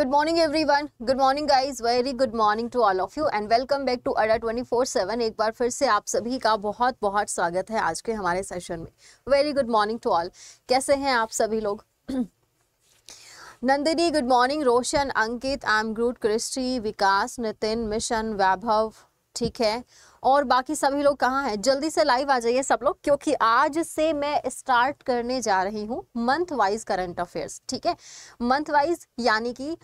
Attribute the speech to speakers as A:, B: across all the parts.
A: Good morning everyone. Good morning guys. Very good morning to all of you and welcome back to अडा 24/7. एक बार फिर से आप सभी का बहुत बहुत स्वागत है आज के हमारे सेशन में very good morning to all कैसे हैं आप सभी लोग नंदिनी गुड मॉर्निंग रोशन अंकित आमग्रूट क्रिस्टी विकास नितिन मिशन वैभव ठीक है और बाकी सभी लोग कहाँ हैं जल्दी से लाइव आ जाइए सब लोग क्योंकि आज से मैं स्टार्ट करने जा रही हूँ मंथ वाइज करंट अफेयर्स ठीक है मंथ वाइज यानी कि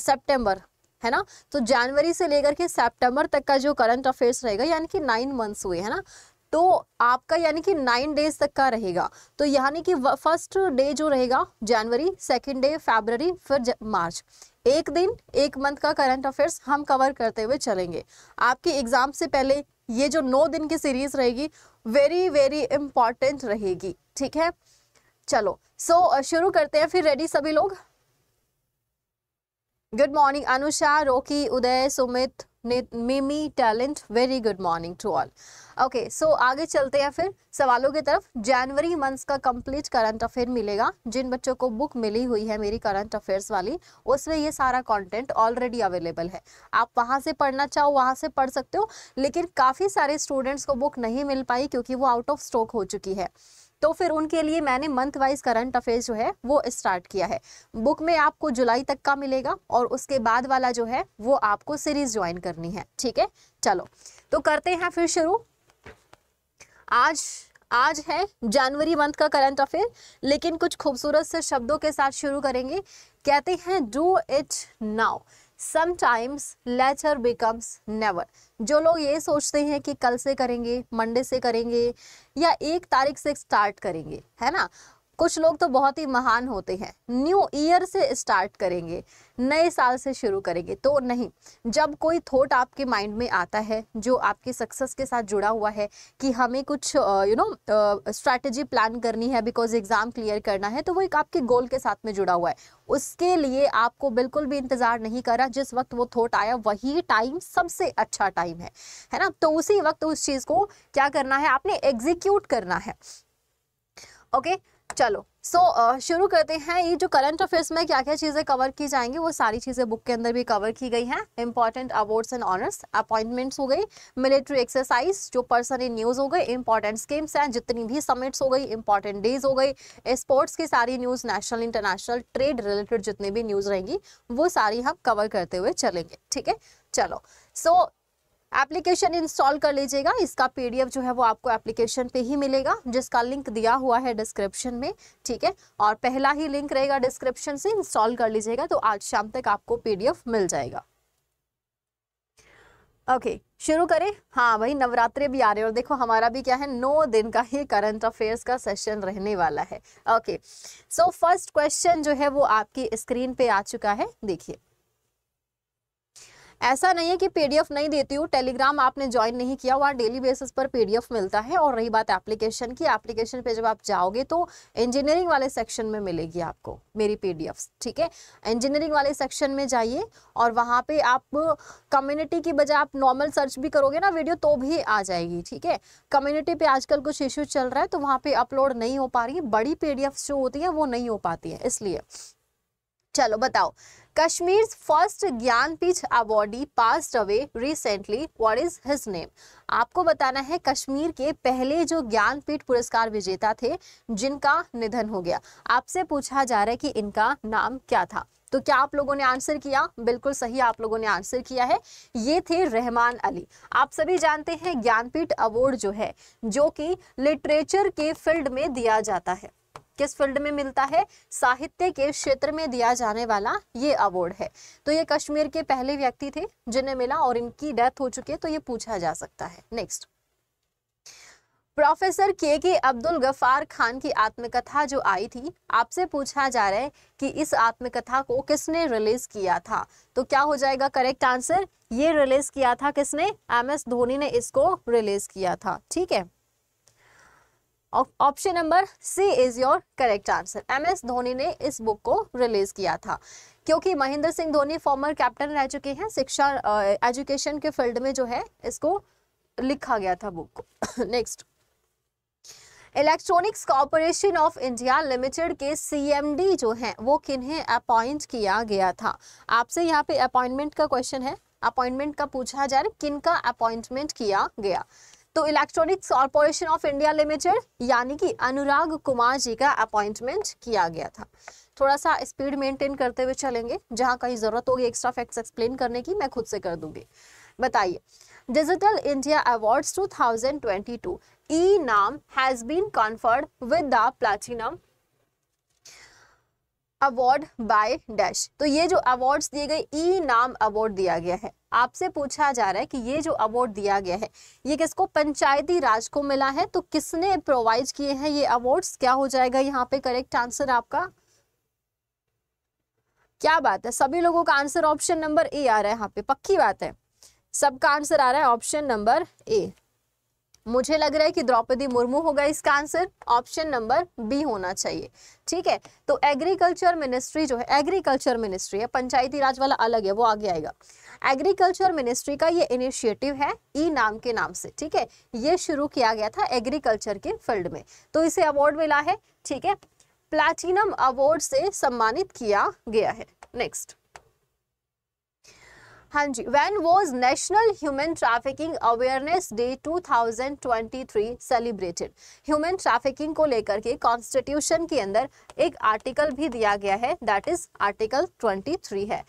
A: सेप्टेम्बर है ना तो जनवरी से लेकर के सितंबर तक का जो करंट अफेयर्स रहेगा यानी कि नाइन मंथ्स हुए है ना तो आपका यानी कि नाइन डेज तक का रहेगा तो यानी कि फर्स्ट डे जो रहेगा जनवरी सेकेंड डे फेबर फिर मार्च एक दिन एक मंथ का करंट अफेयर्स हम कवर करते हुए चलेंगे आपकी एग्जाम से पहले ये जो नौ दिन की सीरीज रहेगी वेरी वेरी इंपॉर्टेंट रहेगी ठीक है चलो सो so, शुरू करते हैं फिर रेडी सभी लोग गुड मॉर्निंग अनुषा रोकी Uday Sumit Mimi talent very good morning to all okay so आगे चलते हैं फिर सवालों की तरफ जनवरी मंथ का कंप्लीट करंट अफेयर मिलेगा जिन बच्चों को बुक मिली हुई है मेरी करंट अफेयर्स वाली उसमें ये सारा कंटेंट ऑलरेडी अवेलेबल है आप वहाँ से पढ़ना चाहो वहाँ से पढ़ सकते हो लेकिन काफ़ी सारे स्टूडेंट्स को बुक नहीं मिल पाई क्योंकि वो आउट ऑफ स्टॉक हो चुकी है तो फिर उनके लिए मैंने मंथ वाइज करंट अफेयर्स जो है वो स्टार्ट किया है बुक में आपको जुलाई तक का मिलेगा और उसके बाद वाला जो है वो आपको सीरीज ज्वाइन करनी है ठीक है चलो तो करते हैं फिर शुरू आज आज है जनवरी मंथ का करंट अफेयर लेकिन कुछ खूबसूरत से शब्दों के साथ शुरू करेंगे कहते हैं do it now sometimes later becomes never जो लोग ये सोचते हैं कि कल से करेंगे मंडे से करेंगे या एक तारीख से स्टार्ट करेंगे है ना कुछ लोग तो बहुत ही महान होते हैं न्यू ईयर से स्टार्ट करेंगे नए साल से शुरू करेंगे तो नहीं जब कोई थॉट आपके माइंड में आता है जो आपके सक्सेस के साथ जुड़ा हुआ है कि हमें कुछ यू नो स्ट्रैटेजी प्लान करनी है बिकॉज एग्ज़ाम क्लियर करना है तो वो एक आपके गोल के साथ में जुड़ा हुआ है उसके लिए आपको बिल्कुल भी इंतज़ार नहीं करा जिस वक्त वो थॉट आया वही टाइम सबसे अच्छा टाइम है है ना तो उसी वक्त उस चीज़ को क्या करना है आपने एग्जीक्यूट करना है ओके okay? चलो सो so, uh, शुरू करते हैं ये जो करंट अफेयर्स में क्या क्या चीज़ें कवर की जाएंगी वो सारी चीज़ें बुक के अंदर भी कवर की गई हैं important awards and honours appointments हो गई मिलिट्री एक्सरसाइज जो पर्सनल न्यूज़ हो गई इंपॉर्टेंट स्कीम्स हैं जितनी भी समिट्स हो गई इंपॉर्टेंट डेज हो गई स्पोर्ट्स की सारी news national international trade related जितनी भी न्यूज़ रहेंगी वो सारी हम कवर करते हुए चलेंगे ठीक है चलो सो so, एप्लीकेशन इंस्टॉल कर लीजिएगा इसका पीडीएफ जो है वो आपको एप्लीकेशन पे ही मिलेगा जिसका लिंक दिया हुआ है डिस्क्रिप्शन में ठीक है और पहला ही लिंक रहेगा डिस्क्रिप्शन से इंस्टॉल कर लीजिएगा तो आज शाम तक आपको पीडीएफ मिल जाएगा ओके okay, शुरू करें हाँ भाई नवरात्रे भी आ रहे हैं और देखो हमारा भी क्या है नौ दिन का ही करंट अफेयर्स का सेशन रहने वाला है ओके सो फर्स्ट क्वेश्चन जो है वो आपकी स्क्रीन पे आ चुका है देखिए ऐसा नहीं है कि पीडीएफ नहीं देती हूँ टेलीग्राम आपने ज्वाइन नहीं किया वहाँ डेली बेसिस पर पीडीएफ मिलता है और रही बात एप्लीकेशन की एप्लीकेशन पे जब आप जाओगे तो इंजीनियरिंग वाले सेक्शन में मिलेगी आपको मेरी पीडीएफ ठीक है इंजीनियरिंग वाले सेक्शन में जाइए और वहाँ पर आप कम्युनिटी की बजाय आप नॉर्मल सर्च भी करोगे ना वीडियो तो भी आ जाएगी ठीक है कम्युनिटी पे आजकल कुछ इश्यू चल रहा है तो वहाँ पे अपलोड नहीं हो पा रही बड़ी पीडीएफ जो होती है वो नहीं हो पाती है इसलिए चलो बताओ Kashmir's first Gyanpith awardee passed away recently. What is his name? आपको बताना है कश्मीर के पहले जो ज्ञानपीठ पुरस्कार विजेता थे जिनका निधन हो गया आपसे पूछा जा रहा है कि इनका नाम क्या था तो क्या आप लोगों ने आंसर किया बिल्कुल सही आप लोगों ने आंसर किया है ये थे रहमान अली आप सभी जानते हैं ज्ञानपीठ अवार्ड जो है जो कि लिटरेचर के फील्ड में दिया जाता है किस फील्ड में मिलता है साहित्य के क्षेत्र में दिया जाने वाला ये अवार्ड है तो ये कश्मीर के पहले व्यक्ति थे जिन्हें मिला और इनकी डेथ हो चुकी है तो ये पूछा जा सकता है नेक्स्ट प्रोफेसर के के अब्दुल गफार खान की आत्मकथा जो आई थी आपसे पूछा जा रहा है कि इस आत्मकथा को किसने रिलीज किया था तो क्या हो जाएगा करेक्ट आंसर ये रिलीज किया था किसने एम एस धोनी ने इसको रिलीज किया था ठीक है option number C is your correct answer M S Dhoni ने इस बुक को रिलीज किया था क्योंकि महेंद्र सिंह धोनी फॉर्मर कैप्टन रह चुके हैं शिक्षा एजुकेशन के फील्ड में जो है इसको लिखा गया था बुक को next electronics corporation of India limited के सीएमडी जो हैं वो किन्हें अपॉइंट किया गया था आपसे यहाँ पे अपॉइंटमेंट का क्वेश्चन है अपॉइंटमेंट का पूछा जाए किन का अपॉइंटमेंट किया गया तो electronics corporation of India limited यानी कि अनुराग कुमार जी का अपॉइंटमेंट किया गया था थोड़ा सा स्पीड मेंटेन करते हुए चलेंगे जहाँ कहीं ज़रूरत होगी एक्स्ट्रा फैक्ट्स एक्सप्लेन करने की मैं खुद से कर दूंगी बताइए डिजिटल इंडिया अवार्ड्स 2022 ई नाम has been conferred with the platinum award by dash तो ये जो अवार्ड्स दिए गए ई नाम अवार्ड दिया गया है आपसे पूछा जा रहा है कि ये जो अवार्ड दिया गया है ये किसको पंचायती राज को मिला है तो किसने प्रोवाइड किए हैं ये अवार्ड्स क्या हो जाएगा यहाँ पे करेक्ट आंसर आपका क्या बात है सभी लोगों का आंसर ऑप्शन नंबर ए आ रहा है यहाँ पे पक्की बात है सबका आंसर आ रहा है ऑप्शन नंबर ए मुझे लग रहा है कि द्रौपदी मुर्मू होगा इसका आंसर ऑप्शन नंबर बी होना चाहिए ठीक है तो एग्रीकल्चर मिनिस्ट्री जो है एग्रीकल्चर मिनिस्ट्री है पंचायती राज वाला अलग है वो आगे आएगा एग्रीकल्चर मिनिस्ट्री का ये इनिशिएटिव है ई e नाम के नाम से ठीक है ये शुरू किया गया था एग्रीकल्चर के फील्ड में तो इसे अवार्ड मिला है ठीक है प्लैटिनम अवार्ड से सम्मानित किया गया है नेक्स्ट हाँ जी when was national human trafficking awareness day 2023 celebrated human trafficking को लेकर के कॉन्स्टिट्यूशन के अंदर एक आर्टिकल भी दिया गया है दैट इज आर्टिकल 23 है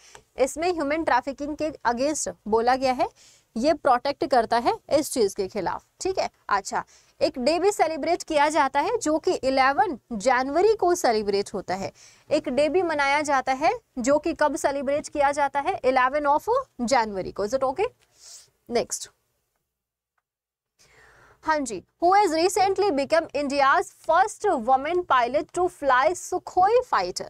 A: इसमें ह्यूमन ट्रैफिकिंग के अगेंस्ट बोला गया है ये प्रोटेक्ट करता है इस चीज के खिलाफ ठीक है अच्छा एक डे भी सेलिब्रेट किया जाता है जो कि 11 जनवरी को सेलिब्रेट होता है एक डे भी मनाया जाता है जो कि कब सेलिब्रेट किया जाता है 11 ऑफ जनवरी को इज इट ओके नेक्स्ट हाँ जी who has recently become India first women pilot to fly Sukhoi fighter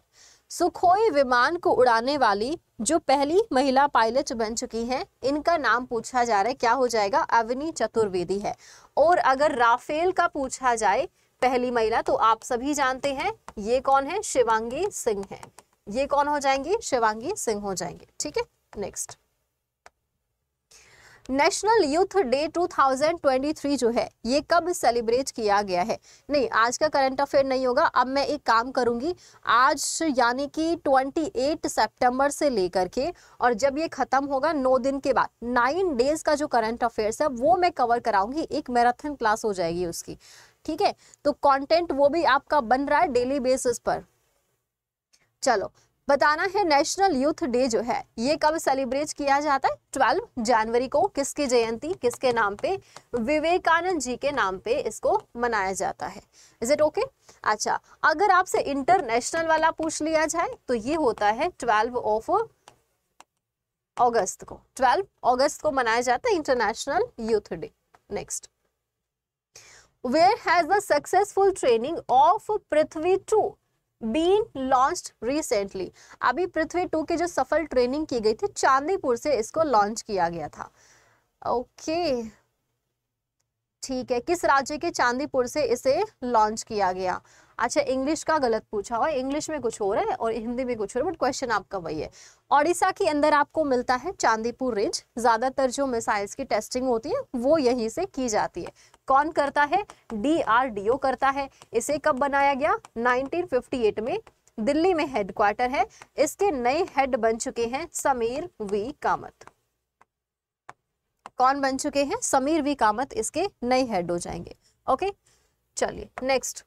A: Sukhoi विमान को उड़ाने वाली जो पहली महिला पायलट बन चुकी हैं इनका नाम पूछा जा रहा है क्या हो जाएगा अवनी चतुर्वेदी है और अगर राफेल का पूछा जाए पहली महिला तो आप सभी जानते हैं ये कौन है शिवांगी सिंह है ये कौन हो जाएंगी शिवांगी सिंह हो जाएंगे ठीक है नेक्स्ट नेशनल यूथ डे 2023 जो है ये कब सेलिब्रेट किया गया है नहीं आज का करंट अफेयर नहीं होगा अब मैं एक काम करूंगी आज यानी कि 28 सितंबर से लेकर के और जब ये खत्म होगा नौ दिन के बाद नाइन डेज का जो करंट अफेयर्स है वो मैं कवर कराऊंगी एक मैराथन क्लास हो जाएगी उसकी ठीक है तो कॉन्टेंट वो भी आपका बन रहा है डेली बेसिस पर चलो बताना है नेशनल यूथ डे जो है ये कब सेलिब्रेट किया जाता है 12 जनवरी को किसकी जयंती किसके नाम पे विवेकानंद जी के नाम पे इसको मनाया जाता है इज इट ओके अच्छा अगर आपसे इंटरनेशनल वाला पूछ लिया जाए तो ये होता है 12 ऑफ अगस्त को 12 अगस्त को मनाया जाता है international youth day next where has the successful training of Prithvi two been launch recently अभी पृथ्वी टू की जो सफल ट्रेनिंग की गई थी चांदीपुर से इसको लॉन्च किया गया था ओके ठीक है किस राज्य के चांदीपुर से इसे लॉन्च किया गया अच्छा इंग्लिश का गलत पूछा हुआ इंग्लिश में कुछ हो रहा है और हिंदी में कुछ हो रहा है बट क्वेश्चन आपका वही है ओडिशा के अंदर आपको मिलता है चांदीपुर रेंज ज़्यादातर जो मिसाइल्स की टेस्टिंग होती है वो यहीं से की जाती है कौन करता है डीआरडीओ करता है इसे कब बनाया गया 1958 में दिल्ली में हेडक्वार्टर है इसके नए हेड बन चुके हैं समीर वी कामत कौन बन चुके हैं समीर वी कामत इसके नए हेड हो जाएंगे ओके चलिए next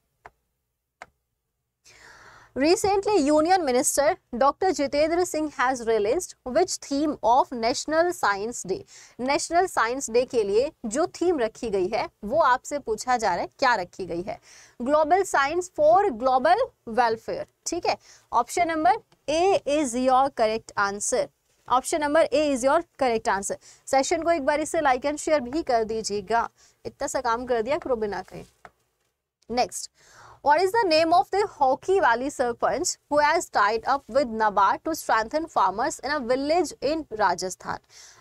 A: Recently, Union Minister Dr. Jitendra Singh has released which theme of National Science Day. National Science Day के लिए जो थीम रखी गई है वो आपसे पूछा जा रहा है क्या रखी गई है global science for global welfare ठीक है option number A is your correct answer option number A is your correct answer session को एक बार इसे लाइक एंड शेयर भी कर दीजिएगा इतना सा काम कर दिया क्रोबिना कहीं next What is the name of the Hockey Valley serpent who has tied up with NABARD to strengthen farmers in a village in Rajasthan?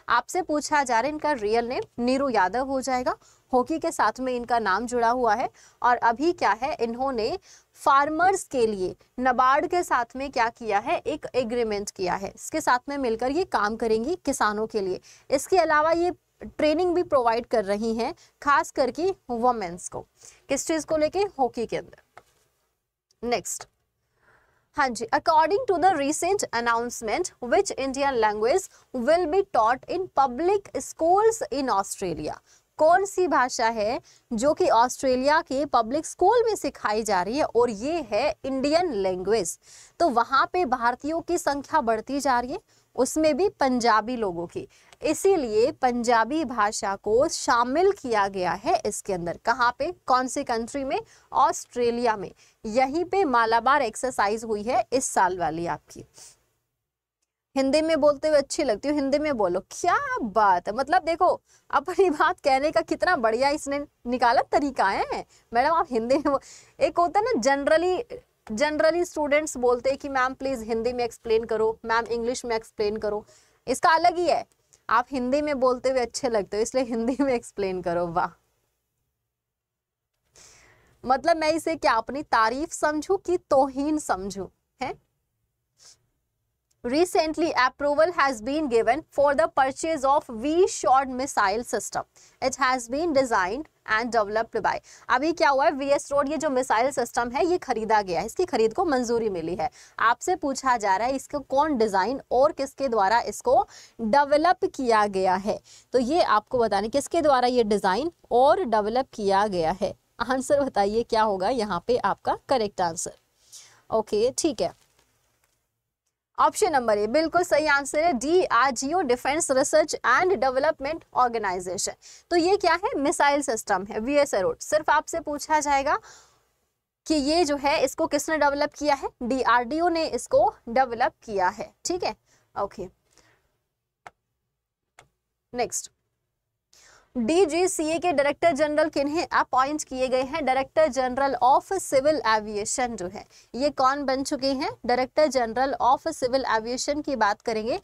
A: आपसे पूछा जा रहा है इनका रियल नेम नीरू यादव हो जाएगा हॉकी के साथ में इनका नाम जुड़ा हुआ है और अभी क्या है इन्होंने फार्मर्स के लिए नबार्ड के साथ में क्या किया है एक एग्रीमेंट किया है इसके साथ में मिलकर ये काम करेंगी किसानों के लिए इसके अलावा ये ट्रेनिंग भी प्रोवाइड कर रही हैं खास करके वुमेन्स को किस चीज़ को लेके हॉकी के अंदर नेक्स्ट हाँ जी according to the recent announcement which Indian language will be taught in public schools in Australia कौन सी भाषा है जो कि ऑस्ट्रेलिया के पब्लिक स्कूल में सिखाई जा रही है और ये है इंडियन लैंग्वेज तो वहाँ पे भारतीयों की संख्या बढ़ती जा रही है उसमें भी पंजाबी लोगों की इसीलिए पंजाबी भाषा को शामिल किया गया है इसके अंदर कहाँ पे कौन सी कंट्री में ऑस्ट्रेलिया में यहीं पे मालाबार एक्सरसाइज हुई है इस साल वाली आपकी हिंदी में बोलते हुए अच्छी लगती हो हिंदी में बोलो क्या बात है मतलब देखो अपनी बात कहने का कितना बढ़िया इसने निकाला तरीका है मैडम आप हिंदी में एक होता है ना जनरली जनरली स्टूडेंट्स बोलते हैं कि मैम प्लीज़ हिंदी में एक्सप्लेन करो मैम इंग्लिश में एक्सप्लेन करो इसका अलग ही है आप हिंदी में बोलते हुए अच्छे लगते हो इसलिए हिंदी में एक्सप्लेन करो वाह मतलब मैं इसे क्या अपनी तारीफ समझू कि तोहीन समझू है recently approval has been given for the purchase of v shot missile system it has been designed and developed by अभी क्या हुआ है वीएस रोड ये जो मिसाइल सिस्टम है ये खरीदा गया है इसकी खरीद को मंजूरी मिली है आपसे पूछा जा रहा है इसको कौन डिजाइन और किसके द्वारा इसको डेवलप किया गया है तो ये आपको बताने किसके द्वारा ये डिजाइन और डेवलप किया गया है आंसर बताइए क्या होगा यहाँ पे आपका करेक्ट आंसर ओके ठीक है ऑप्शन नंबर ए बिल्कुल सही आंसर है D R D O defence research and development organisation तो ये क्या है मिसाइल सिस्टम है वी एस सिर्फ आपसे पूछा जाएगा कि ये जो है इसको किसने डेवलप किया है डीआरडीओ ने इसको डेवलप किया है ठीक है ओके नेक्स्ट डीजीसीए के डायरेक्टर जनरल किन्हें अपॉइंट किए गए हैं director general of civil aviation जो है ये कौन बन चुके हैं director general of civil aviation की बात करेंगे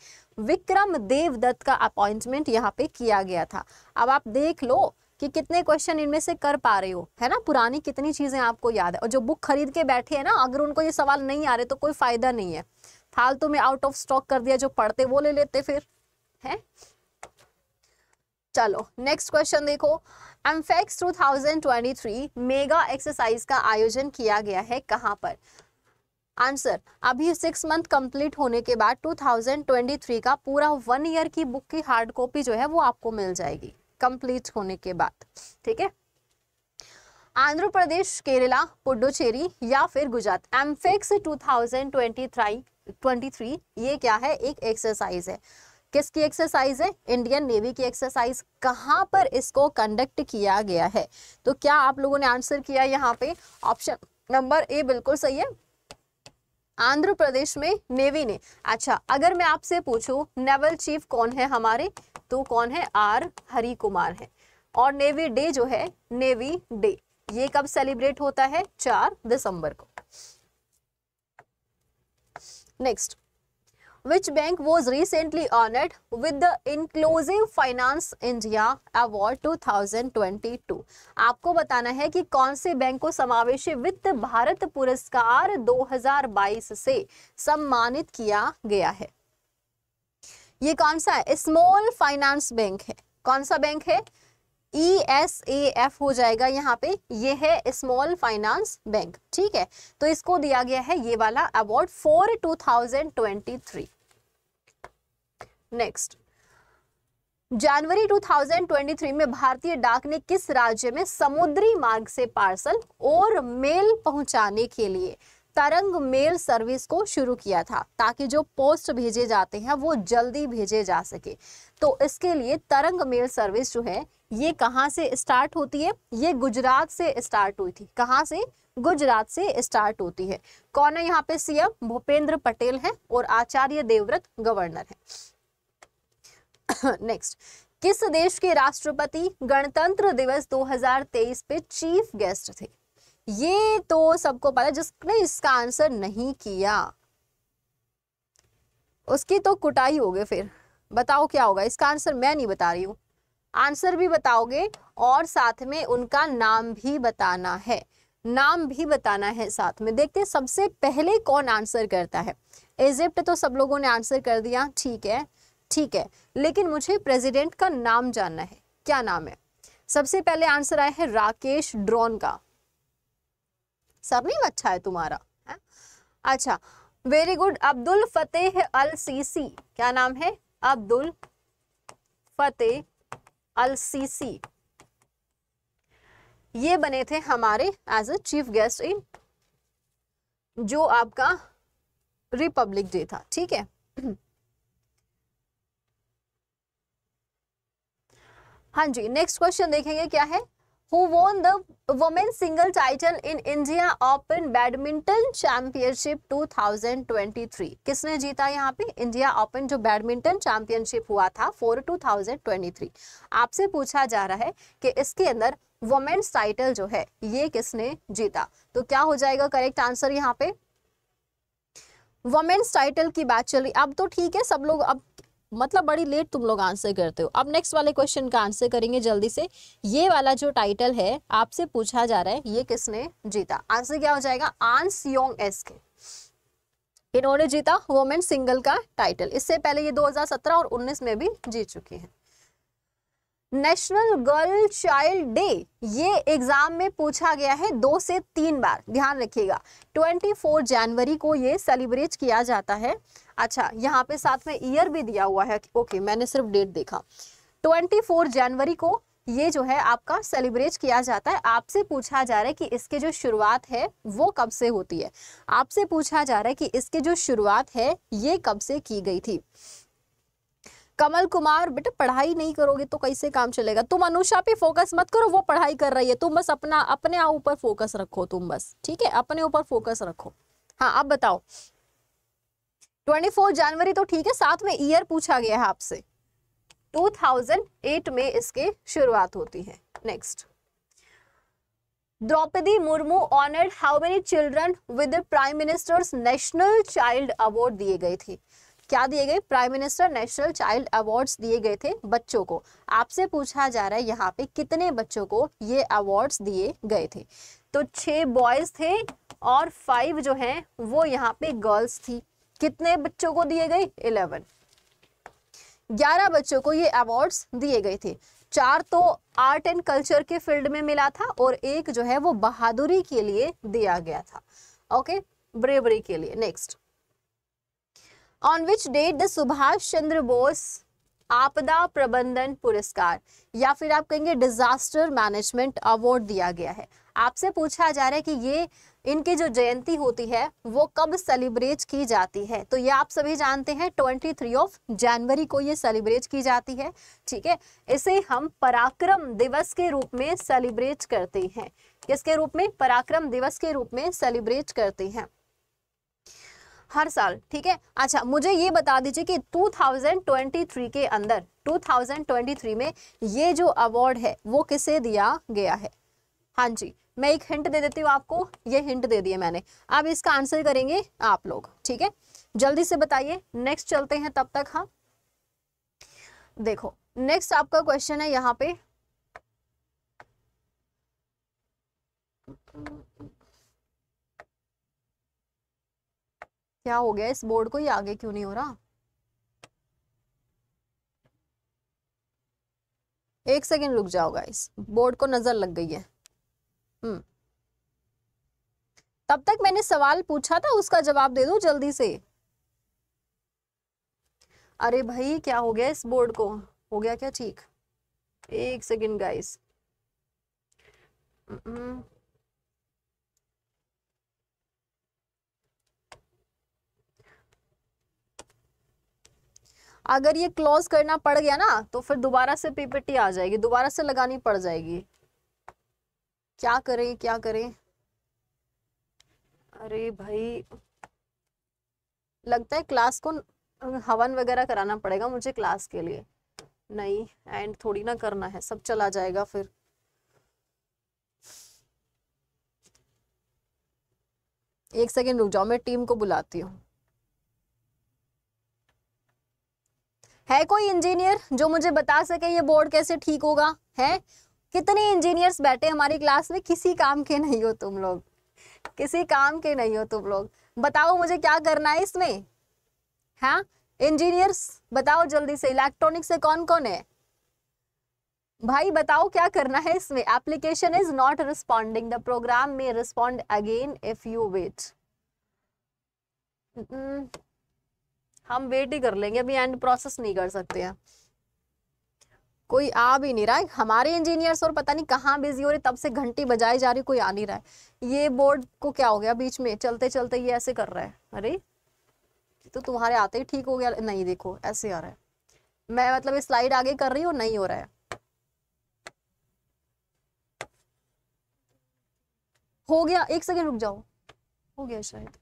A: विक्रम देव दत्त का अपॉइंटमेंट यहाँ पे किया गया था अब आप देख लो कि कितने क्वेश्चन इनमें से कर पा रहे हो है ना पुरानी कितनी चीज़ें आपको याद है और जो बुक खरीद के बैठे है ना अगर उनको ये सवाल नहीं आ रहे तो कोई फायदा नहीं है फालतू में आउट ऑफ स्टॉक कर दिया जो पढ़ते वो ले लेते फिर है चलो नेक्स्ट क्वेश्चन देखो एमफेक्स 2023 मेगा एक्सरसाइज का आयोजन किया गया है कहाँ पर आंसर अभी सिक्स मंथ कंप्लीट होने के बाद 2023 का पूरा वन ईयर की बुक की हार्ड कॉपी जो है वो आपको मिल जाएगी कंप्लीट होने के बाद ठीक है आंध्र प्रदेश केरला पुडुचेरी या फिर गुजरात एमफेक्स 2023 23 ये क्या है एक एक्सरसाइज है किसकी एक्सरसाइज है इंडियन नेवी की एक्सरसाइज कहाँ पर इसको कंडक्ट किया गया है तो क्या आप लोगों ने आंसर किया यहाँ पे ऑप्शन नंबर ए बिल्कुल सही है आंध्र प्रदेश में नेवी ने अच्छा अगर मैं आपसे पूछूं नेवल चीफ कौन है हमारे तो कौन है आर हरि कुमार है और नेवी डे जो है नेवी डे ये कब सेलिब्रेट होता है चार दिसंबर को next which bank was recently honored with the Inclusive Finance India Award 2022 आपको बताना है कि कौन से बैंक को समावेशी वित्त भारत पुरस्कार 2022 से सम्मानित किया गया है ये कौन सा है स्मॉल फाइनेंस बैंक है कौन सा बैंक है ई एस ए एफ हो जाएगा यहाँ पे ये है स्मॉल फाइनेंस बैंक ठीक है तो इसको दिया गया है ये वाला award four two thousand twenty three next जनवरी 2023 में भारतीय डाक ने किस राज्य में समुद्री मार्ग से पार्सल और मेल पहुंचाने के लिए तरंग मेल सर्विस को शुरू किया था ताकि जो पोस्ट भेजे जाते हैं वो जल्दी भेजे जा सके तो इसके लिए तरंग मेल सर्विस जो है ये कहाँ से स्टार्ट होती है ये गुजरात से स्टार्ट हुई थी कहाँ से गुजरात से स्टार्ट होती है कौन है यहाँ पे सीएम भूपेंद्र पटेल है और आचार्य देवव्रत गवर्नर है नेक्स्ट किस देश के राष्ट्रपति गणतंत्र दिवस 2023 पे चीफ गेस्ट थे ये तो सबको पता जिसने इसका आंसर नहीं किया उसकी तो कुटाई हो गई फिर बताओ क्या होगा इसका आंसर मैं नहीं बता रही हूँ आंसर भी बताओगे और साथ में उनका नाम भी बताना है नाम भी बताना है साथ में देखते हैं सबसे पहले कौन आंसर करता है इजिप्ट तो सब लोगों ने आंसर कर दिया ठीक है ठीक है लेकिन मुझे प्रेसिडेंट का नाम जानना है क्या नाम है सबसे पहले आंसर आया है राकेश ड्रोन का सब नहीं अच्छा है तुम्हारा है? अच्छा very good Abdul Fattah al Sisi क्या नाम है अब्दुल फतेह अल सीसी ये बने थे हमारे as a chief guest in जो आपका रिपब्लिक डे था ठीक है हाँ जी नेक्स्ट क्वेश्चन देखेंगे क्या है who won the women's single title in India Open Badminton Championship 2023 किसने जीता यहाँ पे इंडिया ओपन जो बैडमिंटन चैंपियनशिप हुआ था फोर 2023 आपसे पूछा जा रहा है कि इसके अंदर वुमेन्स टाइटल जो है ये किसने जीता तो क्या हो जाएगा करेक्ट आंसर यहाँ पे वुमेन्स टाइटल की बात चल रही अब तो ठीक है सब लोग अब मतलब बड़ी लेट तुम लोग आंसर करते हो अब नेक्स्ट वाले क्वेश्चन का आंसर करेंगे जल्दी से ये वाला जो टाइटल है आपसे पूछा जा रहा है ये किसने जीता आंसर क्या हो जाएगा आंस योंग एस के इन्होंने जीता वोमेन सिंगल का टाइटल इससे पहले ये 2017 और 19 में भी जीत चुकी हैं नेशनल गर्ल चाइल्ड डे ये एग्जाम में पूछा गया है दो से तीन बार ध्यान रखिएगा 24 जनवरी को ये सेलिब्रेट किया जाता है अच्छा यहाँ पे साथ में ईयर भी दिया हुआ है ओके मैंने सिर्फ डेट देखा 24 जनवरी को ये जो है आपका सेलिब्रेट किया जाता है आपसे पूछा जा रहा है कि इसके जो शुरुआत है वो कब से होती है आपसे पूछा जा रहा है कि इसके जो शुरुआत है ये कब से की गई थी कमल कुमार बेटा पढ़ाई नहीं करोगे तो कैसे काम चलेगा तुम अनुषा पे फोकस मत करो वो पढ़ाई कर रही है तुम बस अपना अपने आप ऊपर फोकस रखो तुम बस ठीक है अपने ऊपर फोकस रखो हाँ अब बताओ 24 जनवरी तो ठीक है साथ में ईयर पूछा गया है आपसे 2008 में इसके शुरुआत होती है next Draupadi Murmu honoured how many children with prime ministers national child award दिए गए थे क्या दिए गए prime minister national child awards दिए गए थे बच्चों को आपसे पूछा जा रहा है यहाँ पे कितने बच्चों को ये अवार्ड्स दिए गए थे तो छः बॉयज थे और फाइव जो हैं वो यहाँ पे गर्ल्स थी कितने बच्चों को दिए गए इलेवन ग्यारह बच्चों को ये अवार्ड्स दिए गए थे चार तो आर्ट एंड कल्चर के फील्ड में मिला था और एक जो है वो बहादुरी के लिए दिया गया था ओके ब्रेवरी के लिए next on which date the Subhash Chandra Bose आपदा प्रबंधन पुरस्कार या फिर आप कहेंगे डिजास्टर मैनेजमेंट अवार्ड दिया गया है आपसे पूछा जा रहा है कि ये इनकी जो जयंती होती है वो कब सेलिब्रेट की जाती है तो ये आप सभी जानते हैं ट्वेंटी थ्री ऑफ जनवरी को ये सेलिब्रेट की जाती है ठीक है इसे हम पराक्रम दिवस के रूप में सेलिब्रेट करते हैं किसके रूप में पराक्रम दिवस के रूप में सेलिब्रेट करते हैं हर साल ठीक है अच्छा मुझे ये बता दीजिए कि 2023 के अंदर 2023 में ये जो अवार्ड है वो किसे दिया गया है हाँ जी मैं एक हिंट दे देती हूँ आपको ये हिंट दे दिए मैंने अब इसका आंसर करेंगे आप लोग ठीक है जल्दी से बताइए नेक्स्ट चलते हैं तब तक हम हाँ। देखो नेक्स्ट आपका क्वेश्चन है यहाँ पे क्या हो गया इस बोर्ड को ये आगे क्यों नहीं हो रहा एक सेकेंड रुक जाओ गाइस बोर्ड को नजर लग गई है हम्म तब तक मैंने सवाल पूछा था उसका जवाब दे दो जल्दी से अरे भाई क्या हो गया इस बोर्ड को हो गया क्या ठीक एक सेकेंड गाइस अगर ये क्लोज करना पड़ गया ना तो फिर दोबारा से पीपीटी आ जाएगी दोबारा से लगानी पड़ जाएगी क्या करें क्या करें अरे भाई लगता है क्लास को हवन वगैरह कराना पड़ेगा मुझे क्लास के लिए नहीं एंड थोड़ी ना करना है सब चला जाएगा फिर एक सेकेंड रुक जाओ मैं टीम को बुलाती हूँ है कोई इंजीनियर जो मुझे बता सके ये बोर्ड कैसे ठीक होगा है कितने इंजीनियर्स बैठे हमारी क्लास में किसी काम के नहीं हो तुम लोग किसी काम के नहीं हो तुम लोग बताओ मुझे क्या करना है इसमें है हाँ? इंजीनियर्स बताओ जल्दी से इलेक्ट्रॉनिक से कौन कौन है भाई बताओ क्या करना है इसमें application is not responding the program में respond again if you wait हम वेट ही कर लेंगे अभी एंड प्रोसेस नहीं कर सकते हैं कोई आ भी नहीं रहा है हमारे इंजीनियर्स और पता नहीं कहाँ बिजी हो रहे तब से घंटी बजाई जा रही कोई आ नहीं रहा है ये बोर्ड को क्या हो गया बीच में चलते चलते ये ऐसे कर रहा है अरे तो तुम्हारे आते ही ठीक हो गया नहीं देखो ऐसे आ रहा है मैं मतलब स्लाइड आगे कर रही हूँ नहीं हो रहा है हो गया एक सेकेंड रुक जाओ हो गया शायद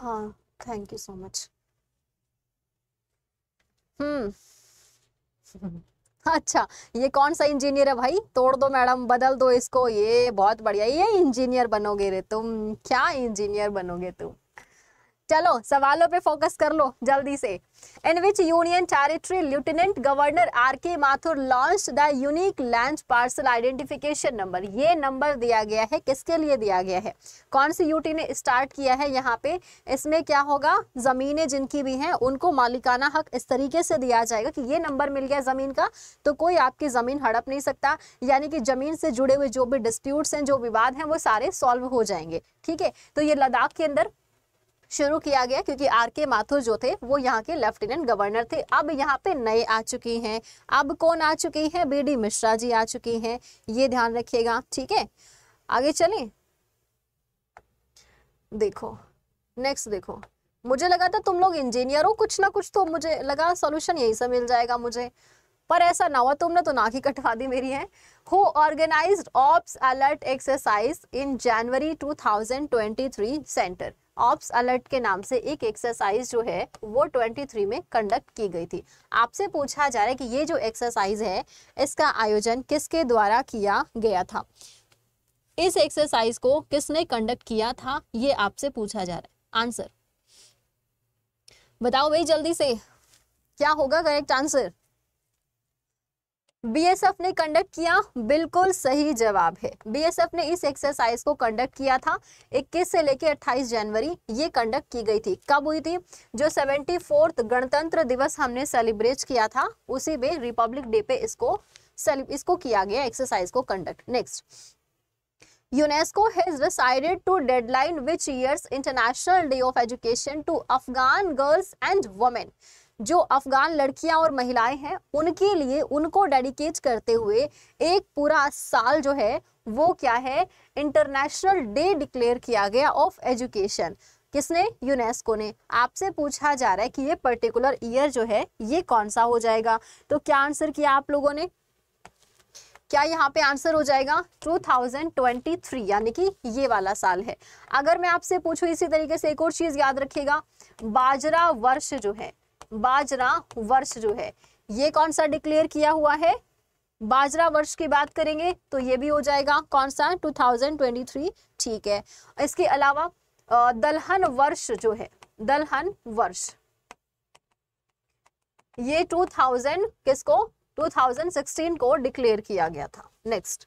A: हाँ थैंक यू सो मच हम्म अच्छा ये कौन सा इंजीनियर है भाई तोड़ दो मैडम बदल दो इसको ये बहुत बढ़िया ये इंजीनियर बनोगे रे तुम क्या इंजीनियर बनोगे तुम चलो सवालों पे फोकस कर लो जल्दी से in which union territory lieutenant governor R K Mathur launch the unique land parcel identification number ये नंबर दिया गया है किसके लिए दिया गया है कौन सी यूटी ने स्टार्ट किया है यहाँ पे इसमें क्या होगा जमीनें जिनकी भी हैं उनको मालिकाना हक इस तरीके से दिया जाएगा कि ये नंबर मिल गया जमीन का तो कोई आपकी जमीन हड़प नहीं सकता यानी कि जमीन से जुड़े हुए जो भी डिस्प्यूट्स हैं जो विवाद हैं वो सारे सॉल्व हो जाएंगे ठीक है तो ये लद्दाख के अंदर शुरू किया गया क्योंकि आर के माथुर जो थे वो यहाँ के लेफ्टिनेंट गवर्नर थे अब यहाँ पे नए आ चुकी हैं अब कौन आ चुकी हैं बी डी मिश्रा जी आ चुकी हैं ये ध्यान रखिएगा ठीक है आगे चलें देखो नेक्स्ट देखो मुझे लगा था तुम लोग इंजीनियर हो कुछ ना कुछ तो मुझे लगा सोल्यूशन यही से मिल जाएगा मुझे पर ऐसा ना हुआ तुमने तो नाक ही कटवा दी मेरी है who organised ops alert exercise in January 2023 centre ops alert के नाम से एक एक्सरसाइज जो है वो 23 में कंडक्ट की गई थी आपसे पूछा जा रहा है कि ये जो एक्सरसाइज है इसका आयोजन किसके द्वारा किया गया था इस एक्सरसाइज को किसने कंडक्ट किया था ये आपसे पूछा जा रहा है आंसर बताओ भाई जल्दी से क्या होगा करेक्ट आंसर बीएसएफ ने कंडक्ट किया बिल्कुल सही जवाब है बीएसएफ ने इस एक्सरसाइज को कंडक्ट किया था 21 से लेकर 28 जनवरी ये कंडक्ट की गई थी कब हुई थी जो सेवेंटी गणतंत्र दिवस हमने सेलिब्रेट किया था उसी में रिपब्लिक डे पे इसको इसको किया गया एक्सरसाइज को conduct next UNESCO has decided to deadline which years International Day of Education to Afghan girls and women जो अफगान लड़कियां और महिलाएं हैं उनके लिए उनको डेडिकेट करते हुए एक पूरा साल जो है वो क्या है इंटरनेशनल डे डिक्लेयर किया गया ऑफ एजुकेशन किसने यूनेस्को ने आपसे पूछा जा रहा है कि ये पर्टिकुलर ईयर जो है ये कौन सा हो जाएगा तो क्या आंसर किया आप लोगों ने क्या यहाँ पे आंसर हो जाएगा 2023 यानी कि ये वाला साल है अगर मैं आपसे पूछूं इसी तरीके से एक और चीज याद रखिएगा बाजरा वर्ष जो है बाजरा वर्ष जो है ये कौन सा डिक्लेयर किया हुआ है बाजरा वर्ष की बात करेंगे तो ये भी हो जाएगा कौन सा 2023 ठीक है इसके अलावा दलहन वर्ष जो है दलहन वर्ष ये 2000 किसको 2016 को डिक्लेयर किया गया था नेक्स्ट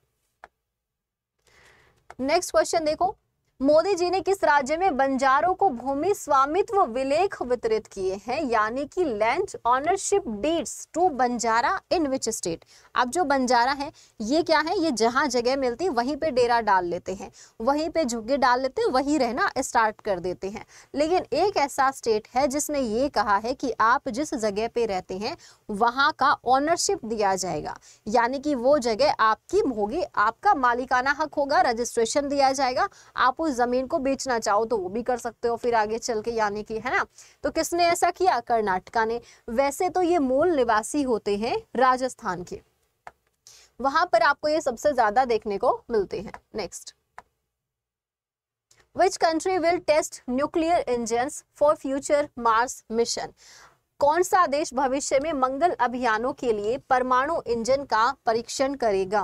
A: नेक्स्ट क्वेश्चन देखो मोदी जी ने किस राज्य में बंजारों को भूमि स्वामित्व विलेख वितरित किए हैं यानी कि land ownership deeds to Banjara in which state अब जो बंजारा है ये क्या है ये जहाँ जगह मिलती है वहीं पे डेरा डाल लेते हैं वहीं पे झुग्गे डाल लेते हैं वहीं रहना स्टार्ट कर देते हैं लेकिन एक ऐसा स्टेट है जिसने ये कहा है कि आप जिस जगह पे रहते हैं वहां का ऑनरशिप दिया जाएगा यानी कि वो जगह आपकी होगी आपका मालिकाना हक होगा रजिस्ट्रेशन दिया जाएगा आप उस जमीन को बेचना चाहो तो वो भी कर सकते हो फिर आगे चल के यानी कि है ना तो किसने ऐसा किया कर्नाटका ने वैसे तो ये मूल निवासी होते हैं राजस्थान के वहां पर आपको ये सबसे ज्यादा देखने को मिलते हैं next which country will test nuclear engine for future Mars mission कौन सा देश भविष्य में मंगल अभियानों के लिए परमाणु इंजन का परीक्षण करेगा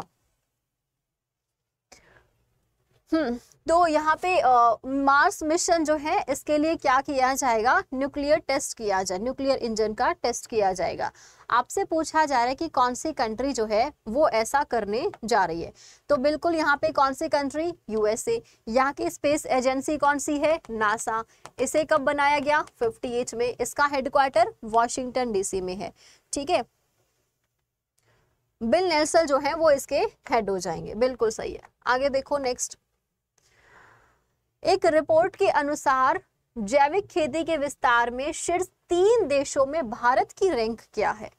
A: हम्म, तो यहाँ पे मार्स मिशन जो है इसके लिए क्या किया जाएगा न्यूक्लियर टेस्ट किया जाए न्यूक्लियर इंजन का टेस्ट किया जाएगा आपसे पूछा जा रहा है कि कौन सी कंट्री जो है वो ऐसा करने जा रही है तो बिल्कुल यहाँ पे कौन सी कंट्री यूएसए यहाँ की स्पेस एजेंसी कौन सी है नासा इसे कब बनाया गया 58 में इसका हेडक्वार्टर वॉशिंगटन डीसी में है ठीक है बिल नेल्सन जो है वो इसके हेड हो जाएंगे बिल्कुल सही है आगे देखो नेक्स्ट एक रिपोर्ट के अनुसार जैविक खेती के विस्तार में शीर्ष तीन देशों में भारत की रैंक क्या है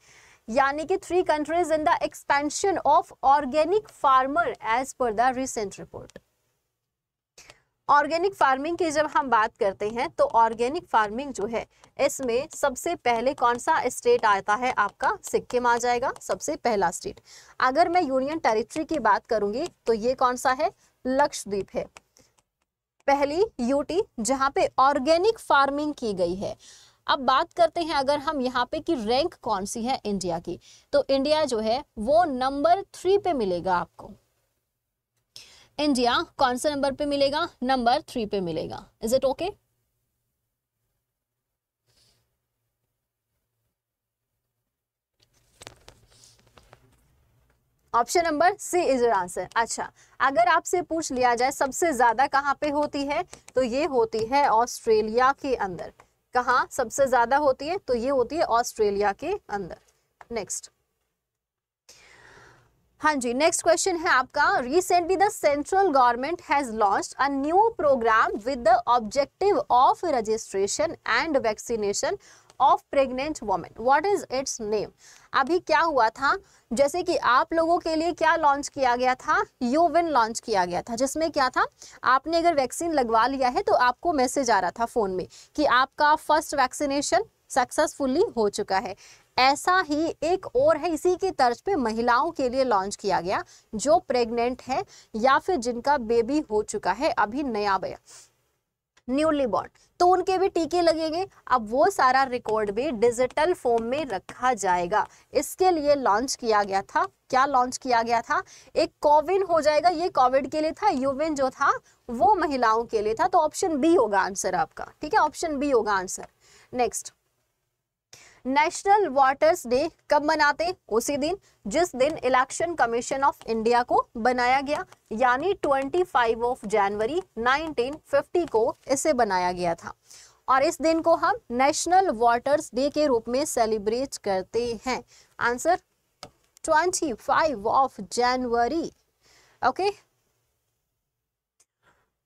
A: यानी कि three countries in the expansion of organic farmer as पर the recent report organic farming की जब हम बात करते हैं तो ऑर्गेनिक फार्मिंग जो है इसमें सबसे पहले कौन सा स्टेट आता है आपका सिक्किम आ जाएगा सबसे पहला स्टेट अगर मैं यूनियन टेरिटरी की बात करूंगी तो ये कौन सा है लक्षद्वीप है पहली यूटी जहाँ पे ऑर्गेनिक फार्मिंग की गई है अब बात करते हैं अगर हम यहाँ पे कि रैंक कौन सी है इंडिया की तो इंडिया जो है वो नंबर थ्री पे मिलेगा आपको इंडिया कौन से नंबर पे मिलेगा नंबर थ्री पे मिलेगा is it okay option number C is your answer अच्छा अगर आपसे पूछ लिया जाए सबसे ज्यादा कहाँ पे होती है तो ये होती है ऑस्ट्रेलिया के अंदर कहा सबसे ज्यादा होती है तो ये होती है ऑस्ट्रेलिया के अंदर नेक्स्ट हाँ जी नेक्स्ट क्वेश्चन है आपका recently the central government has launch a new programme with the objective of registration and vaccination of pregnant women what is its name अभी क्या हुआ था जैसे कि आप लोगों के लिए क्या लॉन्च किया गया था योविन लॉन्च किया गया था जिसमें क्या था आपने अगर वैक्सीन लगवा लिया है तो आपको मैसेज आ रहा था फ़ोन में कि आपका फर्स्ट वैक्सीनेशन सक्सेसफुली हो चुका है ऐसा ही एक और है इसी के तर्ज पे महिलाओं के लिए लॉन्च किया गया जो प्रेग्नेंट है या फिर जिनका बेबी हो चुका है अभी नया बया न्यूली बॉर्न तो उनके भी टीके लगेंगे अब वो सारा रिकॉर्ड भी डिजिटल फॉर्म में रखा जाएगा इसके लिए लॉन्च किया गया था क्या लॉन्च किया गया था एक कोविन हो जाएगा ये कोविड के लिए था यूविन जो था वो महिलाओं के लिए था तो ऑप्शन बी होगा आंसर आपका ठीक है ऑप्शन बी होगा answer next national waters day कब मनाते हैं उसी दिन जिस दिन इलेक्शन कमीशन ऑफ इंडिया को बनाया गया यानी 25 ऑफ जनवरी 1950 को इसे बनाया गया था और इस दिन को हम नेशनल वाटर्स डे के रूप में सेलिब्रेट करते हैं आंसर 25 ऑफ जनवरी ओके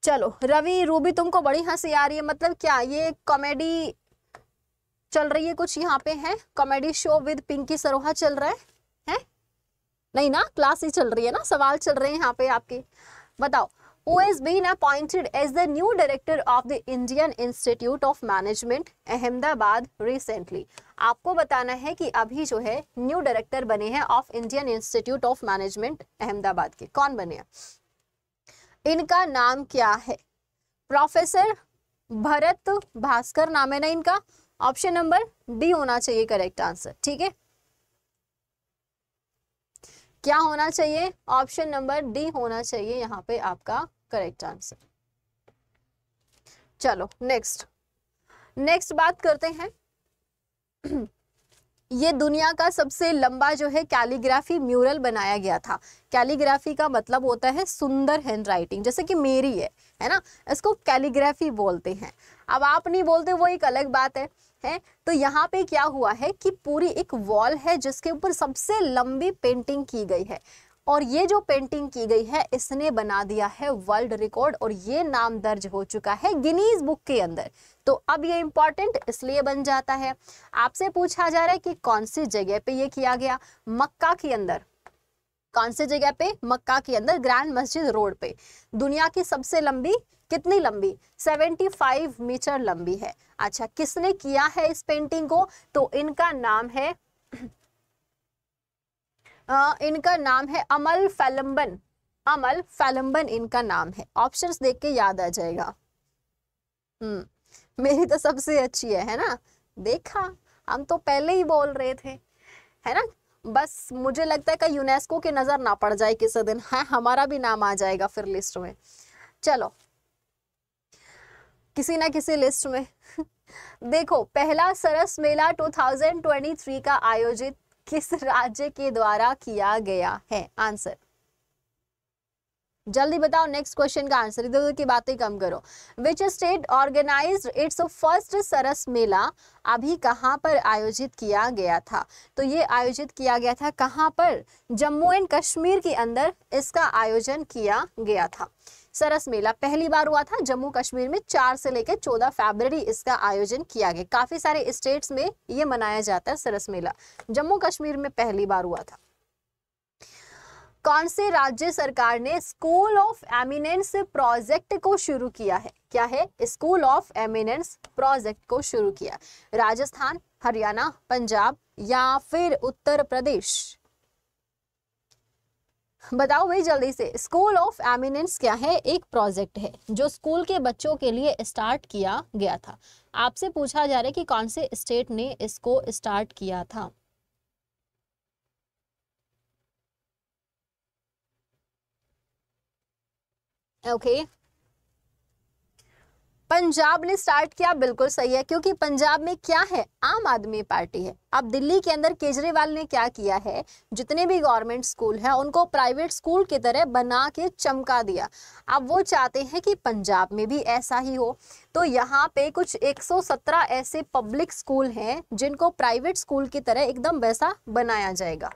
A: चलो रवि रूबी तुमको बड़ी हंसी आ रही है मतलब क्या ये कॉमेडी चल रही है कुछ यहाँ पे है comedy show with Pinky Saroha चल रहा है है? नहीं ना क्लास ही चल रही है ना सवाल चल रहे हैं यहाँ पे आपके बताओ who is been appointed as the new director of the Indian Institute of Management Ahmedabad recently आपको बताना है कि अभी जो है न्यू डायरेक्टर बने हैं of Indian Institute of Management Ahmedabad के कौन बने हैं इनका नाम क्या है प्रोफेसर भरत भास्कर नाम है ना इनका ऑप्शन नंबर डी होना चाहिए करेक्ट आंसर ठीक है क्या होना चाहिए ऑप्शन नंबर डी होना चाहिए यहाँ पे आपका करेक्ट आंसर चलो नेक्स्ट नेक्स्ट बात करते हैं ये दुनिया का सबसे लंबा जो है कैलीग्राफी म्यूरल बनाया गया था कैलीग्राफी का मतलब होता है सुंदर हैंड राइटिंग जैसे कि मेरी है है ना इसको कैलीग्राफी बोलते हैं अब आप नहीं बोलते वो एक अलग बात है है तो यहाँ पे क्या हुआ है कि पूरी एक वॉल है जिसके ऊपर सबसे लंबी पेंटिंग की गई है और ये जो पेंटिंग की गई है इसने बना दिया है वर्ल्ड रिकॉर्ड और ये नाम दर्ज हो चुका है गिनीज बुक के अंदर तो अब ये इंपॉर्टेंट इसलिए बन जाता है आपसे पूछा जा रहा है कि कौन सी जगह पे ये किया गया मक्का के अंदर कौन सी जगह पे मक्का के अंदर ग्रैंड मस्जिद रोड पे दुनिया की सबसे लंबी कितनी लंबी 75 मीटर लंबी है अच्छा किसने किया है इस पेंटिंग को तो इनका नाम है आ, इनका नाम है अमल फैलम्बन अमल फैलम्बन इनका नाम है ऑप्शंस देख के याद आ जाएगा हम्म मेरी तो सबसे अच्छी है है ना देखा हम तो पहले ही बोल रहे थे है ना बस मुझे लगता है कि यूनेस्को की नज़र ना पड़ जाए किसी दिन हाँ हमारा भी नाम आ जाएगा फिर लिस्ट में चलो किसी ना किसी लिस्ट में देखो पहला सरस मेला 2023 का आयोजित किस राज्य के द्वारा किया गया है आंसर जल्दी बताओ नेक्स्ट क्वेश्चन का आंसर इधर उधर की बातें कम करो which state organise its first Saras Mela अभी कहाँ पर आयोजित किया गया था तो ये आयोजित किया गया था कहाँ पर जम्मू एंड कश्मीर के अंदर इसका आयोजन किया गया था सरस मेला पहली बार हुआ था जम्मू कश्मीर में चार से लेकर चौदह फरवरी इसका आयोजन किया गया काफी सारे स्टेट्स में ये मनाया जाता है सरस मेला जम्मू कश्मीर में पहली बार हुआ था कौन से राज्य सरकार ने स्कूल ऑफ एमिनेंस प्रोजेक्ट को शुरू किया है क्या है स्कूल ऑफ एमिनेंस प्रोजेक्ट को शुरू किया राजस्थान हरियाणा पंजाब या फिर उत्तर प्रदेश बताओ भाई जल्दी से स्कूल ऑफ एमिनेंस क्या है एक प्रोजेक्ट है जो स्कूल के बच्चों के लिए स्टार्ट किया गया था आपसे पूछा जा रहा है कि कौन से स्टेट ने इसको स्टार्ट किया था ओके okay. पंजाब ने स्टार्ट किया बिल्कुल सही है क्योंकि पंजाब में क्या है आम आदमी पार्टी है अब दिल्ली के अंदर केजरीवाल ने क्या किया है जितने भी गवर्नमेंट स्कूल हैं उनको प्राइवेट स्कूल की तरह बना के चमका दिया अब वो चाहते हैं कि पंजाब में भी ऐसा ही हो तो यहाँ पे कुछ 117 ऐसे पब्लिक स्कूल हैं जिनको प्राइवेट स्कूल की तरह एकदम वैसा बनाया जाएगा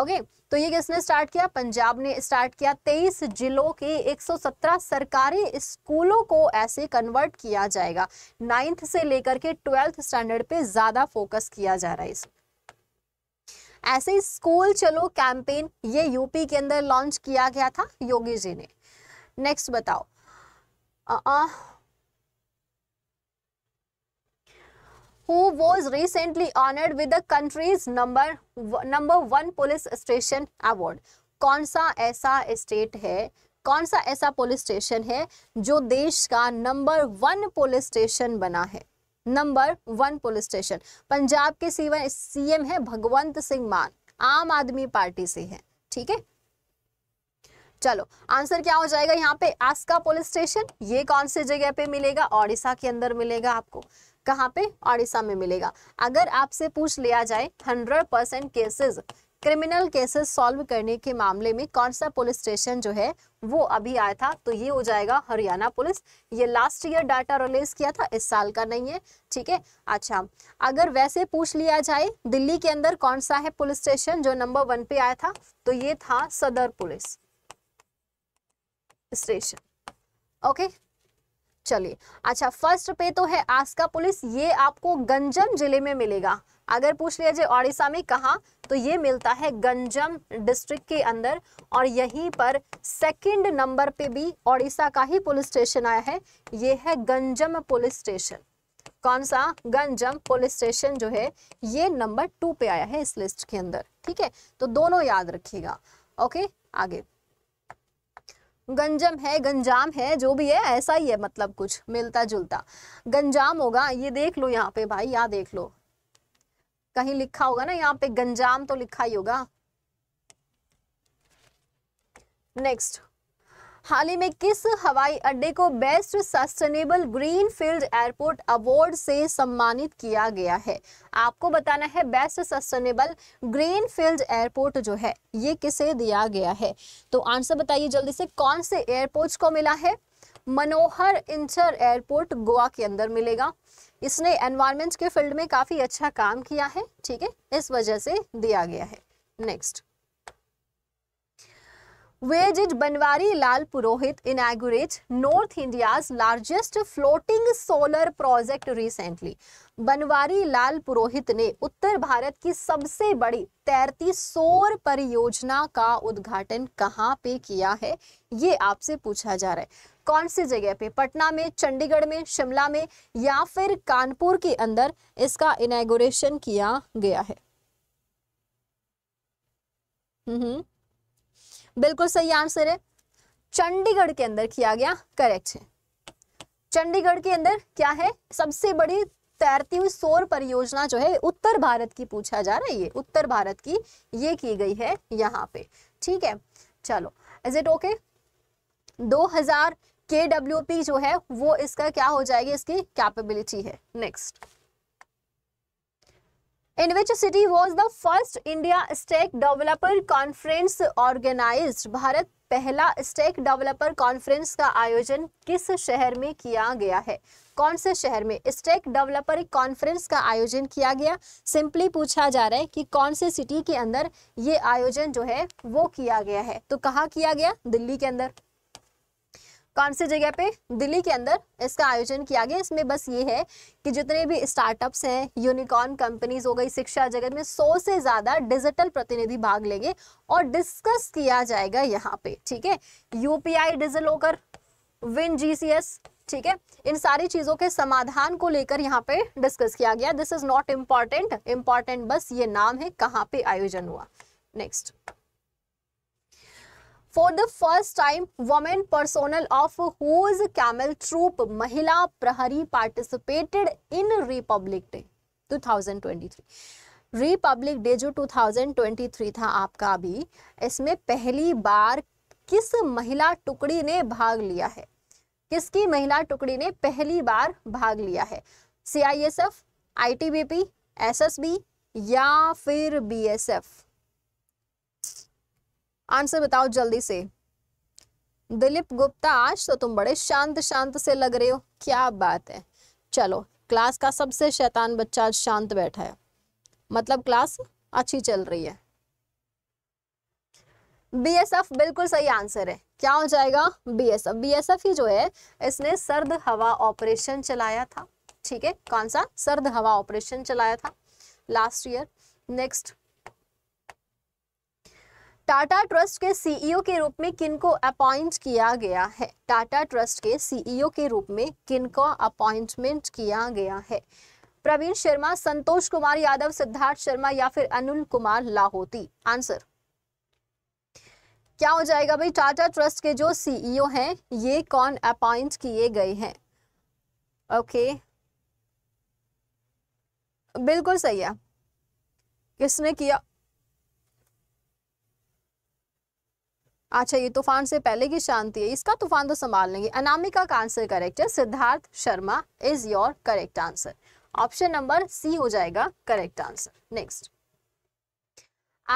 A: ओके okay? तो ये किसने स्टार्ट किया पंजाब ने स्टार्ट किया तेईस जिलों के 117 सरकारी स्कूलों को ऐसे कन्वर्ट किया जाएगा नाइन्थ से लेकर के ट्वेल्थ स्टैंडर्ड पे ज्यादा फोकस किया जा रहा है इसमें ऐसे स्कूल चलो कैंपेन ये यूपी के अंदर लॉन्च किया गया था योगी जी ने नेक्स्ट बताओ आ, आ, who was recently honored with the country's number number one police station award. कौन सा ऐसा स्टेट है कौन सा ऐसा पुलिस स्टेशन है जो देश का नंबर वन पुलिस स्टेशन बना है number one police station Punjab के सीवन सीएम है भगवंत सिंह मान आम आदमी पार्टी से है ठीक है चलो आंसर क्या हो जाएगा यहाँ पे आस्का पुलिस स्टेशन ये कौन सी जगह पे मिलेगा ओडिशा के अंदर मिलेगा आपको कहाँ पे ओडिशा में मिलेगा अगर आपसे पूछ लिया जाए hundred percent cases criminal cases solve करने के मामले में कौन सा पुलिस स्टेशन जो है वो अभी आया था तो ये हो जाएगा हरियाणा पुलिस ये लास्ट ईयर डाटा रिलीज किया था इस साल का नहीं है ठीक है अच्छा अगर वैसे पूछ लिया जाए दिल्ली के अंदर कौन सा है पुलिस स्टेशन जो नंबर वन पे आया था तो ये था सदर पुलिस स्टेशन ओके चलिए अच्छा फर्स्ट पे तो है आस्का पुलिस ये आपको गंजम जिले में मिलेगा अगर पूछ लिया जाए ओडिशा में कहा तो ये मिलता है गंजम डिस्ट्रिक्ट के अंदर और यहीं पर सेकंड नंबर पे भी ओडिशा का ही पुलिस स्टेशन आया है ये है गंजम पुलिस स्टेशन कौन सा गंजम पुलिस स्टेशन जो है ये नंबर टू पे आया है इस लिस्ट के अंदर ठीक है तो दोनों याद रखिएगा ओके आगे गंजम है गंजाम है जो भी है ऐसा ही है मतलब कुछ मिलता जुलता गंजाम होगा ये देख लो यहाँ पे भाई यहाँ देख लो कहीं लिखा होगा ना यहाँ पे गंजाम तो लिखा ही होगा नेक्स्ट हाल ही में किस हवाई अड्डे को best sustainable greenfield airport award से सम्मानित किया गया है आपको बताना है best sustainable greenfield airport जो है ये किसे दिया गया है तो आंसर बताइए जल्दी से कौन से एयरपोर्ट को मिला है मनोहर इंटर एयरपोर्ट गोवा के अंदर मिलेगा इसने एनवायरमेंट के फील्ड में काफ़ी अच्छा काम किया है ठीक है इस वजह से दिया गया है next Banwari Lal Purohit Purohit north India largest floating solar project recently Banwari Lal Purohit ने उत्तर भारत की सबसे बड़ी तैरती सौर परियोजना का उद्घाटन कहाँ पे किया है ये आपसे पूछा जा रहा है कौन सी जगह पे पटना में चंडीगढ़ में शिमला में या फिर कानपुर के अंदर इसका इनागोरेशन किया गया है हम्म, हम्म। बिल्कुल सही आंसर है चंडीगढ़ के अंदर किया गया करेक्ट है चंडीगढ़ के अंदर क्या है सबसे बड़ी तैरती हुई सौर परियोजना जो है उत्तर भारत की पूछा जा रहा है ये उत्तर भारत की ये की गई है यहाँ पे ठीक है चलो इज इट ओके 2000 के डब्ल्यू पी जो है वो इसका क्या हो जाएगी इसकी कैपेबिलिटी है next in which city was the first India Stack Developer Conference organized? Bharat पहला स्टेक डेवलपर कॉन्फ्रेंस का आयोजन किस शहर में किया गया है कौन से शहर में स्टेक डेवलपर कॉन्फ्रेंस का आयोजन किया गया सिंपली पूछा जा रहा है कि कौन से सिटी के अंदर ये आयोजन जो है वो किया गया है तो कहाँ किया गया दिल्ली के अंदर कौन सी जगह पे दिल्ली के अंदर इसका आयोजन किया गया इसमें बस ये है कि जितने भी स्टार्टअप्स हैं यूनिकॉर्न कंपनीज हो गई शिक्षा जगत में सौ से ज़्यादा डिजिटल प्रतिनिधि भाग लेंगे और डिस्कस किया जाएगा यहाँ पे ठीक है यूपीआई डिजिटल होकर विन जी ठीक है इन सारी चीज़ों के समाधान को लेकर यहाँ पे डिस्कस किया गया this is not important important बस ये नाम है कहाँ पे आयोजन हुआ next for the first time women personnel of whose camel troop Mahila Prahari participated in Republic Day 2023 Republic Day जो 2023 था आपका अभी इसमें पहली बार किस महिला टुकड़ी ने भाग लिया है किसकी महिला टुकड़ी ने पहली बार भाग लिया है CISF ITBP SSB I T B P S S B या फिर बी एस एफ आंसर बताओ जल्दी से दिलीप गुप्ता आज तो तुम बड़े शांत शांत से लग रहे हो क्या बात है चलो क्लास का सबसे शैतान बच्चा आज शांत बैठा है मतलब क्लास अच्छी चल रही है बीएसएफ बिल्कुल सही आंसर है क्या हो जाएगा बीएसएफ बीएसएफ ही जो है इसने सर्द हवा ऑपरेशन चलाया था ठीक है कौन सा सर्द हवा ऑपरेशन चलाया था last year next Tata Trust के सीईओ के रूप में किनको अपॉइंट किया गया है टाटा ट्रस्ट के सीईओ के रूप में किनको अपॉइंटमेंट किया गया है प्रवीण शर्मा संतोष कुमार यादव सिद्धार्थ शर्मा या फिर अनिल कुमार लाहौती आंसर क्या हो जाएगा भाई टाटा ट्रस्ट के जो सीईओ हैं ये कौन अपॉइंट किए गए हैं ओके बिल्कुल सही है किसने किया अच्छा ये तूफान से पहले की शांति है इसका तूफान तो संभाल लेंगे अनामिका का आंसर करेक्ट है Siddharth Sharma is your correct answer option number C हो जाएगा करेक्ट आंसर नेक्स्ट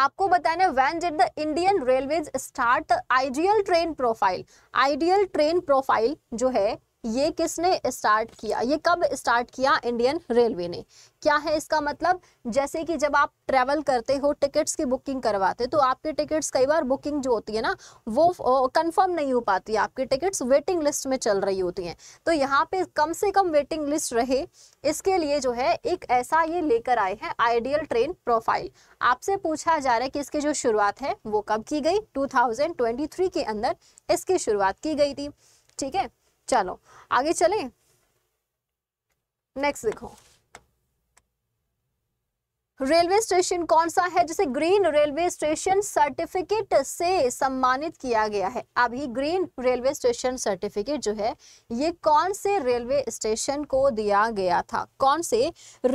A: आपको बताना है did the Indian Railways start the ideal train profile ideal train profile जो है ये किसने स्टार्ट किया ये कब स्टार्ट किया इंडियन रेलवे ने क्या है इसका मतलब जैसे कि जब आप ट्रेवल करते हो टिकट्स की बुकिंग करवाते तो आपकी टिकट्स कई बार बुकिंग जो होती है ना वो कंफर्म नहीं हो पाती आपकी टिकट्स वेटिंग लिस्ट में चल रही होती हैं तो यहाँ पे कम से कम वेटिंग लिस्ट रहे इसके लिए जो है एक ऐसा ये लेकर आए हैं आइडियल ट्रेन प्रोफाइल आपसे पूछा जा रहा है कि इसकी जो शुरुआत है वो कब की गई टू के अंदर इसकी शुरुआत की गई थी ठीक है चलो आगे चले नेक्स्ट देखो रेलवे स्टेशन कौन सा है जिसे ग्रीन रेलवे स्टेशन सर्टिफिकेट से सम्मानित किया गया है अब ये ग्रीन रेलवे स्टेशन सर्टिफिकेट जो है ये कौन से रेलवे स्टेशन को दिया गया था कौन से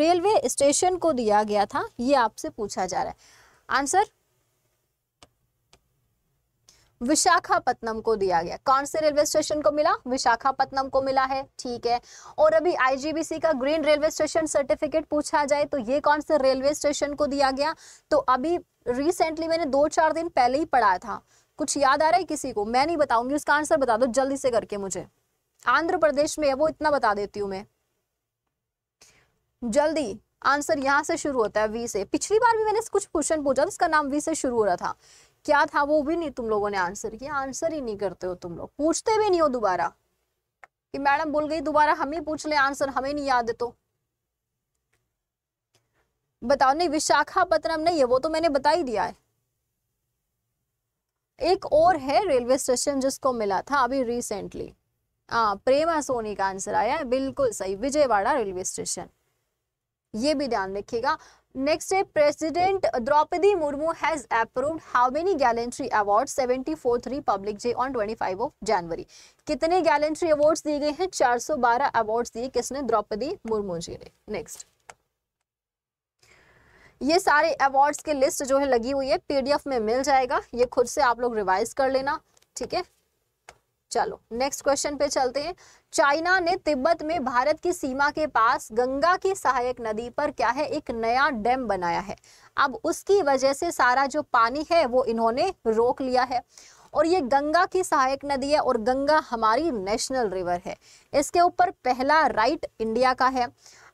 A: रेलवे स्टेशन को दिया गया था ये आपसे पूछा जा रहा है आंसर विशाखापत्नम को दिया गया कौन से रेलवे स्टेशन को मिला विशाखापत्नम को मिला है ठीक है और अभी आईजीबीसी का ग्रीन रेलवे स्टेशन सर्टिफिकेट पूछा जाए तो ये कौन से रेलवे स्टेशन को दिया गया तो अभी रिसेंटली मैंने दो चार दिन पहले ही पढ़ा था कुछ याद आ रहा है किसी को मैं नहीं बताऊंगी उसका आंसर बता दो जल्दी से करके मुझे आंध्र प्रदेश में है वो इतना बता देती हूँ मैं जल्दी आंसर यहाँ से शुरू होता है वी से पिछली बार भी मैंने कुछ क्वेश्चन पूछा उसका नाम वी से शुरू हो रहा था क्या था वो भी नहीं तुम लोगों ने आंसर किया आंसर ही नहीं करते हो तुम लोग पूछते भी नहीं हो दोबारा कि मैडम बोल गई दोबारा हम ही पूछ ले आंसर हमें नहीं याद है तो बताओ नहीं विशाखापत्तनम नहीं है वो तो मैंने बता ही दिया है एक और है रेलवे स्टेशन जिसको मिला था अभी रिसेंटली हाँ प्रेमा सोनी का आंसर आया है बिल्कुल सही विजयवाड़ा रेलवे स्टेशन ये भी ध्यान रखिएगा नेक्स्ट है president Droupadi Murmu has approved how many gallantry award seventy four three public J on twenty five of January कितने गैलेंट्री अवार्ड्स दिए गए हैं चार सौ बारह अवार्ड दिए किसने द्रौपदी मुर्मू जी ने नेक्स्ट ये सारे अवार्ड्स की लिस्ट जो है लगी हुई है पीडीएफ में मिल जाएगा ये खुद से आप लोग रिवाइज कर लेना ठीक है चलो नेक्स्ट क्वेश्चन पे चलते हैं चाइना ने तिब्बत में भारत की सीमा के पास गंगा की सहायक नदी पर क्या है एक नया डैम बनाया है अब उसकी वजह से सारा जो पानी है वो इन्होंने रोक लिया है और ये गंगा की सहायक नदी है और गंगा हमारी नेशनल रिवर है इसके ऊपर पहला राइट इंडिया का है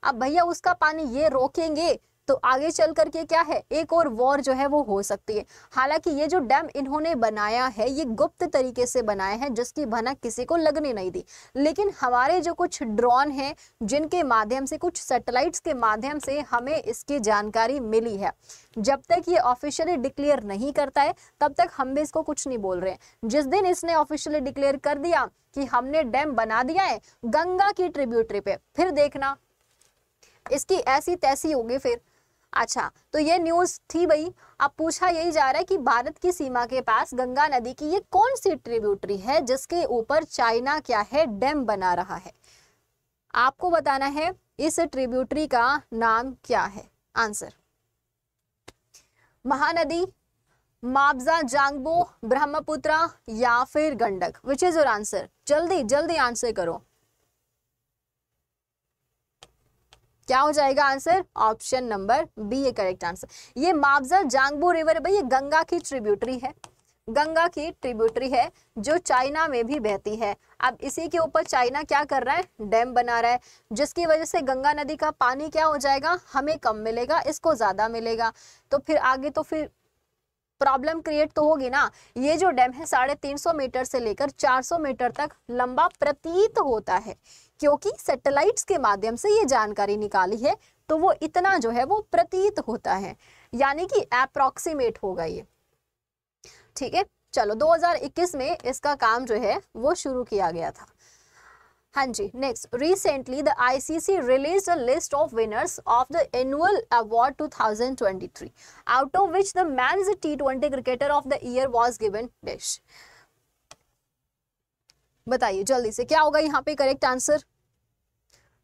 A: अब भैया उसका पानी ये रोकेंगे तो आगे चल करके क्या है एक और वॉर जो है वो हो सकती है हालांकि ये जो डैम इन्होंने बनाया है ये गुप्त तरीके से बनाया है जिसकी भनक किसी को लगने नहीं दी लेकिन हमारे जो कुछ ड्रोन है जिनके माध्यम से कुछ सैटेलाइट्स के माध्यम से हमें इसकी जानकारी मिली है जब तक ये ऑफिशियली डिक्लेयर नहीं करता है तब तक हम भी इसको कुछ नहीं बोल रहे हैं जिस दिन इसने ऑफिशियली डिक्लेयर कर दिया कि हमने डैम बना दिया है गंगा की ट्रिब्यूटरी पे फिर देखना इसकी ऐसी तैसी होगी फिर अच्छा तो ये न्यूज थी भाई अब पूछा यही जा रहा है कि भारत की सीमा के पास गंगा नदी की ये कौन सी ट्रिब्यूटरी है जिसके ऊपर चाइना क्या है डैम बना रहा है आपको बताना है इस ट्रिब्यूटरी का नाम क्या है आंसर महानदी माबजा जांगबो ब्रह्मपुत्रा या फिर Gandak which is your answer जल्दी जल्दी आंसर करो क्या हो जाएगा आंसर ऑप्शन नंबर बी ये करेक्ट आंसर ये मावजा जांगबू रिवर भाई ये गंगा की ट्रिब्यूटरी है गंगा की ट्रिब्यूटरी है जो चाइना में भी बहती है अब इसी के ऊपर चाइना क्या कर रहा है डैम बना रहा है जिसकी वजह से गंगा नदी का पानी क्या हो जाएगा हमें कम मिलेगा इसको ज़्यादा मिलेगा तो फिर आगे तो फिर प्रॉब्लम क्रिएट तो होगी ना ये जो डैम है साढ़े तीन सौ मीटर से लेकर चार सौ मीटर तक लंबा प्रतीत होता है क्योंकि सैटेलाइट्स के माध्यम से ये जानकारी निकाली है तो वो इतना जो है वो प्रतीत होता है यानी कि अप्रॉक्सीमेट होगा ये ठीक है चलो 2021 में इसका काम जो है वो शुरू किया गया था हाँ जी next recently the ICC release a list of winners of the annual award 2023 out of which the man T twenty cricketer of the year was given डिश बताइए जल्दी से क्या होगा यहाँ पे करेक्ट आंसर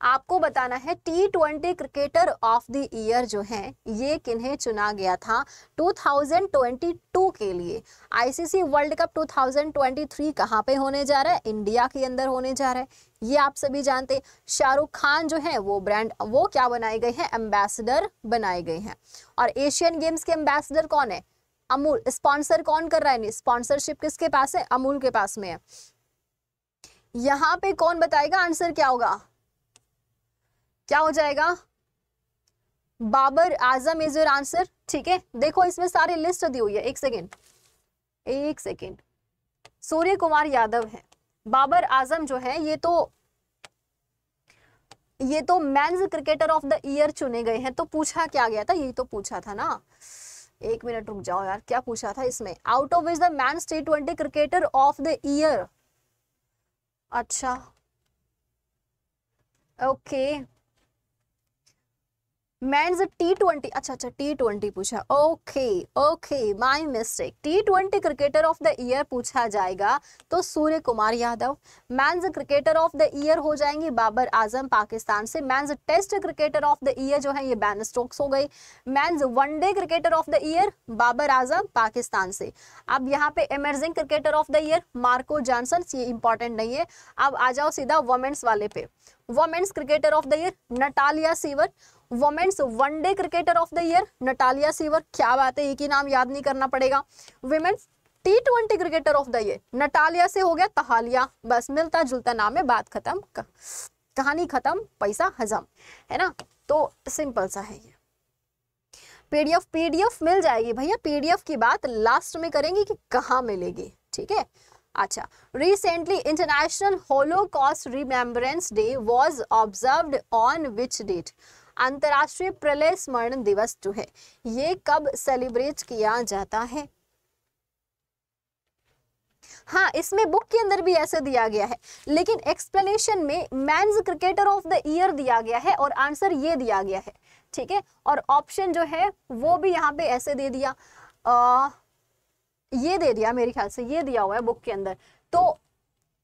A: आपको बताना है T twenty cricketer of the year जो है ये किन्हें चुना गया था 2022 के लिए आईसीसी वर्ल्ड कप 2023 कहाँ पे होने जा रहा है इंडिया के अंदर होने जा रहा है ये आप सभी जानते शाहरुख खान जो है वो ब्रांड वो क्या बनाए गए हैं एम्बेसडर बनाए गए हैं और एशियन गेम्स के एम्बेसडर कौन है अमूल स्पॉन्सर कौन कर रहा है स्पॉन्सरशिप किसके पास है अमूल के पास में है यहाँ पे कौन बताएगा आंसर क्या होगा क्या हो जाएगा Babar Azam is your answer ठीक है देखो इसमें सारी लिस्ट दी हुई है एक सेकेंड एक सेकेंड सूर्य कुमार यादव है बाबर आजम जो है ये तो ये तो मैं क्रिकेटर ऑफ द ईयर चुने गए हैं तो पूछा क्या गया था यही तो पूछा था ना एक मिनट रुक जाओ यार क्या पूछा था इसमें out of which the men T twenty cricketer of the year अच्छा okay okay. Men's T twenty अच्छा अच्छा टी ट्वेंटी पूछा okay okay my mistake T twenty cricketer of the year पूछा जाएगा तो Surya Kumar Yadav men's cricketer of the year हो जाएंगे बाबर आजम पाकिस्तान से men's test cricketer of the year जो है ये बैन स्टोक्स हो गई men's one day cricketer of the year Babar Azam Pakistan से अब यहाँ पे emerging cricketer of the year Marco Jansen ये इंपॉर्टेंट नहीं है अब आ जाओ सीधा वुमेन्स वाले पे women's cricketer of the year Natalie Sciver women's one day cricketer of the year Natalie Sciver क्या बात है एक ही नाम याद नहीं करना पड़ेगा women's T twenty cricketer of the year Natalie से हो गया तहालिया बस मिलता जुलता नाम है बात खत्म कहानी खत्म पैसा हजम है ना तो सिंपल सा है ये पीडीएफ पीडीएफ मिल जाएगी भैया पीडीएफ की बात लास्ट में करेंगे कि कहाँ मिलेगी ठीक है अच्छा recently International Holocaust Remembrance Day was observed on which date अंतर्राष्ट्रीय प्रलय स्मरण दिवस जो है ये कब सेलिब्रेट किया जाता है हाँ इसमें बुक के अंदर भी ऐसे दिया गया है लेकिन एक्सप्लेनेशन में मैं क्रिकेटर ऑफ द ईयर दिया गया है और आंसर ये दिया गया है ठीक है और ऑप्शन जो है वो भी यहाँ पे ऐसे दे दिया आ, ये दे दिया मेरे ख्याल से ये दिया हुआ है बुक के अंदर तो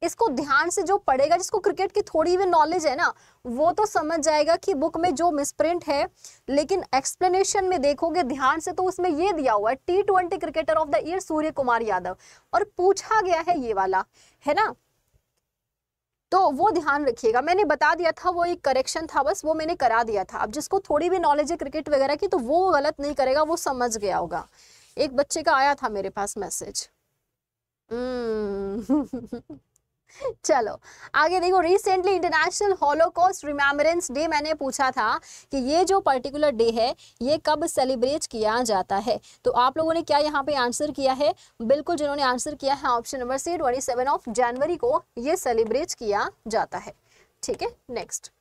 A: इसको ध्यान से जो पढ़ेगा जिसको क्रिकेट की थोड़ी भी नॉलेज है ना वो तो समझ जाएगा कि बुक में जो मिसप्रिंट है लेकिन एक्सप्लेनेशन में देखोगे ध्यान से तो उसमें ये दिया हुआ है T cricketer of the year Surya Kumar Yadav और पूछा गया है ये वाला है ना तो वो ध्यान रखिएगा मैंने बता दिया था वो एक करेक्शन था बस वो मैंने करा दिया था अब जिसको थोड़ी भी नॉलेज है क्रिकेट वगैरह की तो वो गलत नहीं करेगा वो समझ गया होगा एक बच्चे का आया था मेरे पास मैसेज हम्म। चलो आगे देखो recently International Holocaust Remembrance Day मैंने पूछा था कि ये जो पर्टिकुलर डे है ये कब सेलिब्रेट किया जाता है तो आप लोगों ने क्या यहाँ पे आंसर किया है बिल्कुल जिन्होंने आंसर किया है option number C twenty seven of January को ये सेलिब्रेट किया जाता है ठीक है नेक्स्ट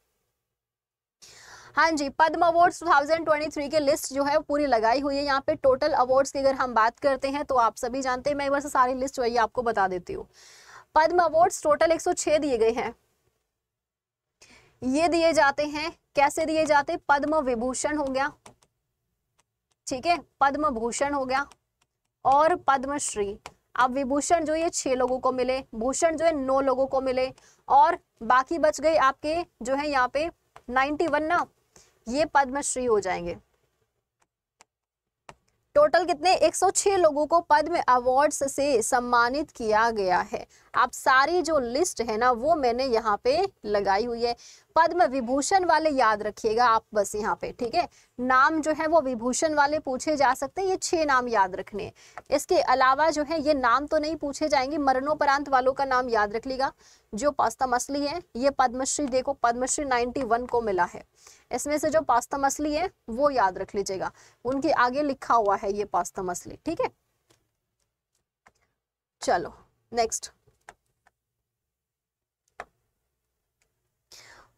A: हाँ जी पद्म अवार्ड्स 2023 के लिस्ट जो है पूरी लगाई हुई है यहाँ पे टोटल अवार्ड्स की अगर हम बात करते हैं तो आप सभी जानते हैं मैं एक बार से सारी लिस्ट वही आपको बता देती हूँ पद्म अवार्ड्स टोटल 106 दिए गए हैं ये दिए जाते हैं कैसे दिए जाते पद्म विभूषण हो गया ठीक है पद्म भूषण हो गया और पद्मश्री अब विभूषण जो ये छह लोगों को मिले भूषण जो है नौ लोगों को मिले और बाकी बच गए आपके जो है यहाँ पे 91 ना ये पद्मश्री हो जाएंगे टोटल कितने 106 लोगों को पद्म अवार्ड्स से सम्मानित किया गया है आप सारी जो लिस्ट है ना वो मैंने यहाँ पे लगाई हुई है पद्म विभूषण वाले याद रखिएगा आप बस यहाँ पे ठीक है नाम जो है वो विभूषण वाले पूछे जा सकते हैं ये छह नाम याद रखने इसके अलावा जो है ये नाम तो नहीं पूछे जाएंगे मरणोपरांत वालों का नाम याद रख लीगा जो पास्ता मसली है ये पद्मश्री देखो पद्मश्री 91 को मिला है इसमें से जो पास्ता मसली है वो याद रख लीजिएगा उनके आगे लिखा हुआ है ये पास्ता मसली ठीक है चलो next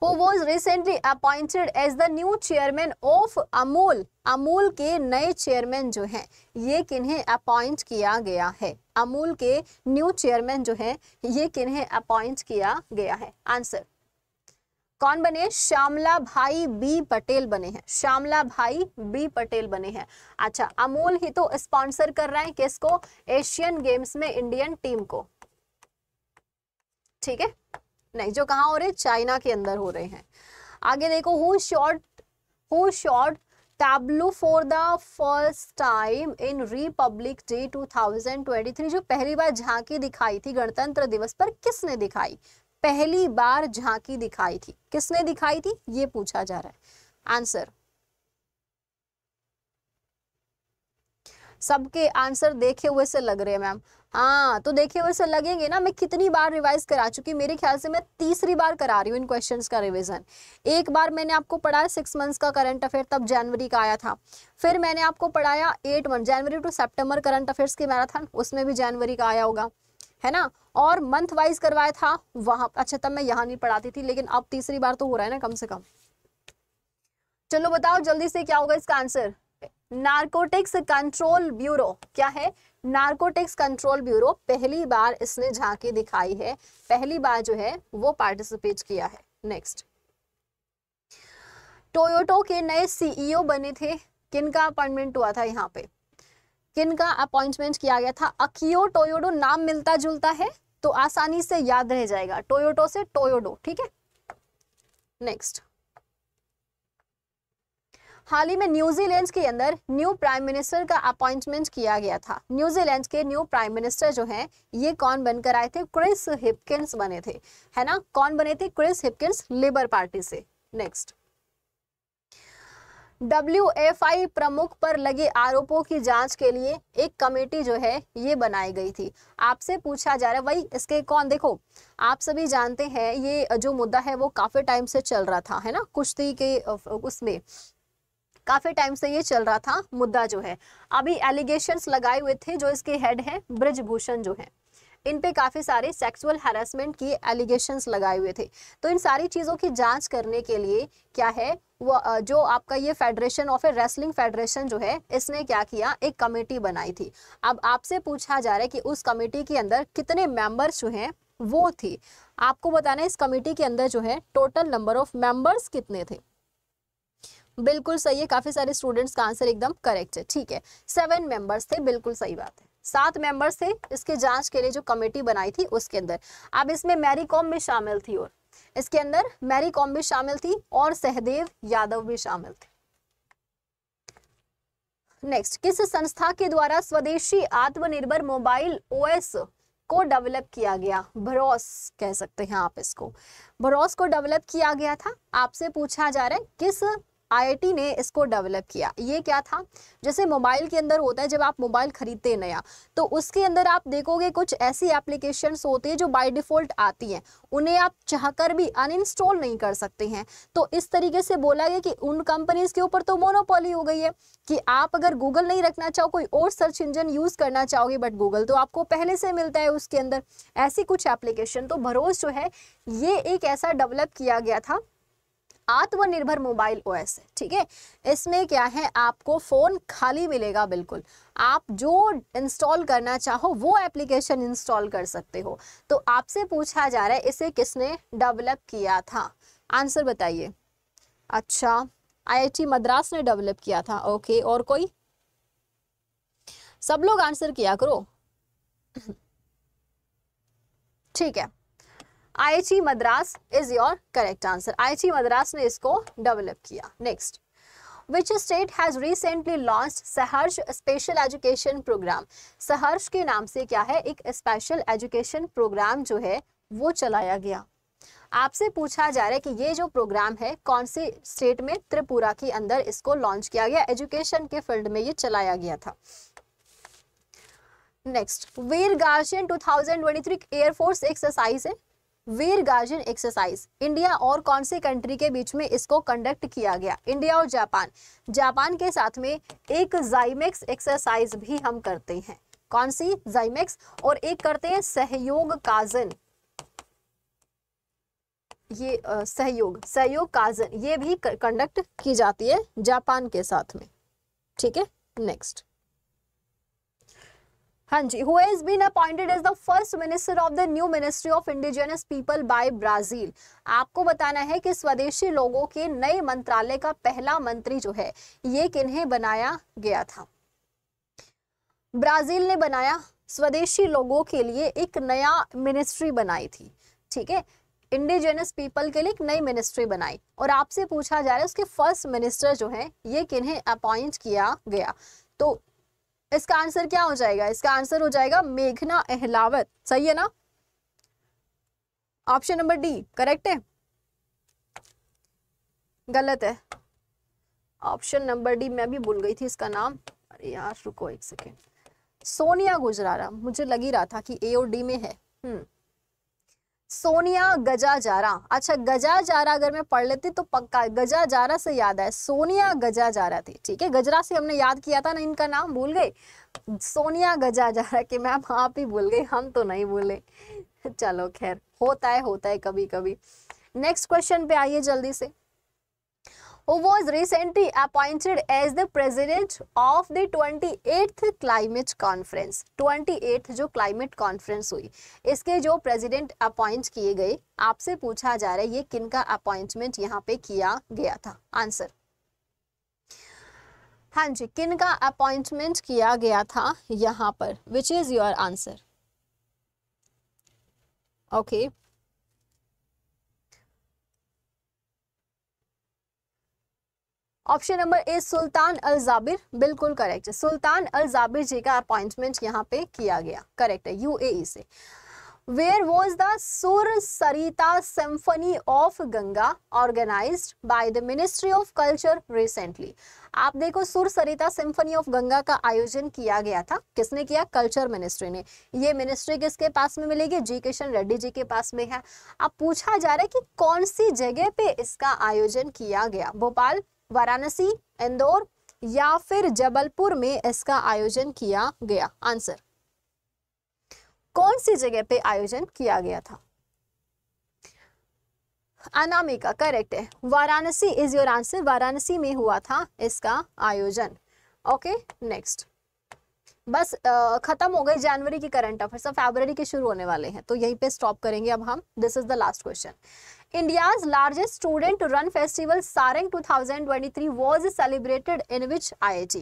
A: who was recently appointed as the new chairman of Amul. Amul के नए चेयरमैन जो हैं ये किन्हें अपॉइंट किया गया है अमूल के न्यू चेयरमैन जो हैं ये किन्हें अपॉइंट किया गया है आंसर कौन बने श्यामला भाई बी पटेल बने हैं श्यामला भाई बी पटेल बने हैं अच्छा अमूल ही तो स्पॉन्सर कर रहे हैं किसको एशियन गेम्स में इंडियन टीम को ठीक है नहीं जो कहाँ हो रहे हैं चाइना के अंदर हो रहे हैं आगे देखो who short who short tableau for the first time in Republic Day 2023 जो पहली बार झांकी दिखाई थी गणतंत्र दिवस पर किसने दिखाई पहली बार झांकी दिखाई थी किसने दिखाई थी ये पूछा जा रहा है आंसर सबके आंसर देखे हुए से लग रहे हैं मैम हाँ तो देखे हुए से लगेंगे ना मैं कितनी बार रिवाइज करा चुकी मेरे ख्याल से मैं तीसरी बार करा रही हूँ इन क्वेश्चंस का रिवीजन एक बार मैंने आपको पढ़ाया सिक्स मंथ्स का करंट अफेयर तब जनवरी का आया था फिर मैंने आपको पढ़ाया eight month January to September current affairs की मैराथन उसमें भी जनवरी का आया होगा है ना और मंथ वाइज करवाया था वहां अच्छा तब मैं यहाँ नहीं पढ़ाती थी लेकिन अब तीसरी बार तो हो रहा है ना कम से कम चलो बताओ जल्दी से क्या होगा इसका आंसर नार्कोटिक्स कंट्रोल ब्यूरो क्या है नार्कोटिक्स कंट्रोल ब्यूरो पहली बार इसने झांकी दिखाई है पहली बार जो है वो पार्टिसिपेट किया है नेक्स्ट टोयोटो के नए सीईओ e बने थे किनका अपॉइंटमेंट हुआ था यहाँ पे किनका अपॉइंटमेंट किया गया था अकियो टोयोडो नाम मिलता जुलता है तो आसानी से याद रह जाएगा टोयोटो से टोयोडो ठीक है नेक्स्ट हाल ही में न्यूजीलैंड के अंदर न्यू प्राइम मिनिस्टर का अपॉइंटमेंट किया गया था न्यूजीलैंड के न्यू प्राइम मिनिस्टर जो हैं ये कौन बनकर आए थे क्रिस हिपकिंस बने थे है ना कौन बने थे क्रिस हिपकिंस लेबर पार्टी से नेक्स्ट डब्ल्यूएफआई प्रमुख पर लगे आरोपों की जांच के लिए एक कमेटी जो है ये बनाई गई थी आपसे पूछा जा रहा है वही इसके कौन देखो आप सभी जानते हैं ये जो मुद्दा है वो काफ़ी टाइम से चल रहा था है ना कुश्ती के उसमें काफ़ी टाइम से ये चल रहा था मुद्दा जो है अभी एलिगेशन लगाए हुए थे जो इसके हेड है ब्रजभूषण जो है इन पे काफ़ी सारे सेक्सुअल हेरासमेंट की एलिगेशन लगाए हुए थे तो इन सारी चीज़ों की जांच करने के लिए क्या है वो जो आपका ये federation of a wrestling federation जो है इसने क्या किया एक कमेटी बनाई थी अब आपसे पूछा जा रहा है कि उस कमेटी के अंदर कितने मेंबर्स जो हैं वो थी आपको बताना है इस कमेटी के अंदर जो है टोटल नंबर ऑफ मेंबर्स कितने थे बिल्कुल सही है काफी सारे स्टूडेंट्स का आंसर एकदम करेक्ट है ठीक है सेवन मेंबर्स थे बिल्कुल सही बात है सात मेंबर्स थे इसके जांच के लिए जो कमेटी बनाई थी उसके अंदर अब इसमें मैरी कॉम भी शामिल थी और इसके अंदर मैरी कॉम भी शामिल थी और सहदेव यादव भी शामिल थे नेक्स्ट किस संस्था के द्वारा स्वदेशी आत्मनिर्भर मोबाइल ओएस को डेवलप किया गया भरोस कह सकते हैं आप इसको भरोस को डेवलप किया गया था आपसे पूछा जा रहा है किस आईआईटी ने इसको डेवलप किया ये क्या था जैसे मोबाइल के अंदर होता है जब आप मोबाइल खरीदते हैं नया तो उसके अंदर आप देखोगे कुछ ऐसी एप्लीकेशन होती है जो बाई डिफ़ॉल्ट आती हैं उन्हें आप चाहकर भी अनइंस्टॉल नहीं कर सकते हैं तो इस तरीके से बोला गया कि उन कंपनीज के ऊपर तो मोनोपोली हो गई है कि आप अगर गूगल नहीं रखना चाहो कोई और सर्च इंजन यूज़ करना चाहोगे बट गूगल तो आपको पहले से मिलता है उसके अंदर ऐसी कुछ एप्लीकेशन तो भरोस जो है ये एक ऐसा डेवलप किया गया था आत्मनिर्भर मोबाइल ओएस है ठीक है इसमें क्या है आपको फ़ोन खाली मिलेगा बिल्कुल आप जो इंस्टॉल करना चाहो वो एप्लीकेशन इंस्टॉल कर सकते हो तो आपसे पूछा जा रहा है इसे किसने डेवलप किया था आंसर बताइए अच्छा आईआईटी मद्रास ने डेवलप किया था ओके और कोई सब लोग आंसर किया करो ठीक है IIT Madras is your correct answer IIT Madras ने इसको डेवलप किया next which state has recently launch Saharsh special education programme Saharsh के नाम से क्या है एक स्पेशल एजुकेशन प्रोग्राम जो है वो चलाया गया आपसे पूछा जा रहा है कि ये जो प्रोग्राम है कौन से स्टेट में त्रिपुरा के अंदर इसको लॉन्च किया गया एजुकेशन के फील्ड में ये चलाया गया था next Veer Guardian 2023 air force exercise है वीर गार्जियन एक्सरसाइज इंडिया और कौन से कंट्री के बीच में इसको कंडक्ट किया गया इंडिया और जापान जापान के साथ में एक जाइमेक्स एक्सरसाइज भी हम करते हैं कौन सी जाइमेक्स और एक करते हैं सहयोग काजन ये आ, सहयोग सहयोग काजन ये भी कंडक्ट की जाती है जापान के साथ में ठीक है नेक्स्ट हाँ जी who is been appointed as the first minister of the new ministry of indigenous people by Brazil आपको बताना है कि स्वदेशी लोगों के नए मंत्रालय का पहला मंत्री जो है ये किन्हें बनाया गया था ब्राजील ने बनाया स्वदेशी लोगों के लिए एक नया मिनिस्ट्री बनाई थी ठीक है इंडिजिनस पीपल के लिए एक नई मिनिस्ट्री बनाई और आपसे पूछा जा रहा है उसके फर्स्ट मिनिस्टर जो है ये किन्हें अपॉइंट किया गया तो इसका आंसर क्या हो जाएगा इसका आंसर हो जाएगा मेघना अहलावत सही है ना ऑप्शन नंबर डी करेक्ट है गलत है ऑप्शन नंबर डी मैं भी भूल गई थी इसका नाम अरे यार रुको एक सेकेंड सोनिया गुजरारा मुझे लग ही रहा था कि ए और डी में है हम्म सोनिया गजाजारा अच्छा गजाजारा अगर मैं पढ़ लेती तो पक्का गजाजारा से याद है सोनिया गजाजारा थी ठीक है गजरा से हमने याद किया था ना इनका नाम भूल गए सोनिया गजाजारा की मैम आप ही भूल गए हम तो नहीं भूले चलो खैर होता है होता है कभी कभी नेक्स्ट क्वेश्चन पे आइए जल्दी से who was recently appointed as the president of the 28th climate conference 28th jo climate conference hui iske jo president appoint kiye किए गए pucha ja raha hai ye kin ka appointment yahan pe kiya gaya tha answer हाँ जी किन का appointment किया गया था यहाँ पर which is your answer okay option number A Sultan Al Jaber बिल्कुल करेक्ट है सुल्तान अल जाबिर जी का अपॉइंटमेंट यहाँ पे किया गया करेक्ट है यूएई e से where was the Sur Sarita symphony of Ganga organise by the Ministry of Culture recently आप देखो सुर सरिता सिम्फनी ऑफ गंगा का आयोजन किया गया था किसने किया कल्चर मिनिस्ट्री ने ये मिनिस्ट्री किसके पास में मिलेगी जी किशन रेड्डी जी के पास में है अब पूछा जा रहा है कि कौन सी जगह पे इसका आयोजन किया गया भोपाल वाराणसी इंदौर या फिर जबलपुर में इसका आयोजन किया गया आंसर कौन सी जगह पे आयोजन किया गया था अनामिका करेक्ट है Varanasi is your answer Varanasi में हुआ था इसका आयोजन ओके नेक्स्ट बस खत्म हो गए जनवरी की करंट अफेयर अब फेबर के शुरू होने वाले हैं तो यहीं पे स्टॉप करेंगे अब हम this is the last question India's largest student run festival Sarang 2023 was celebrated in which IIT?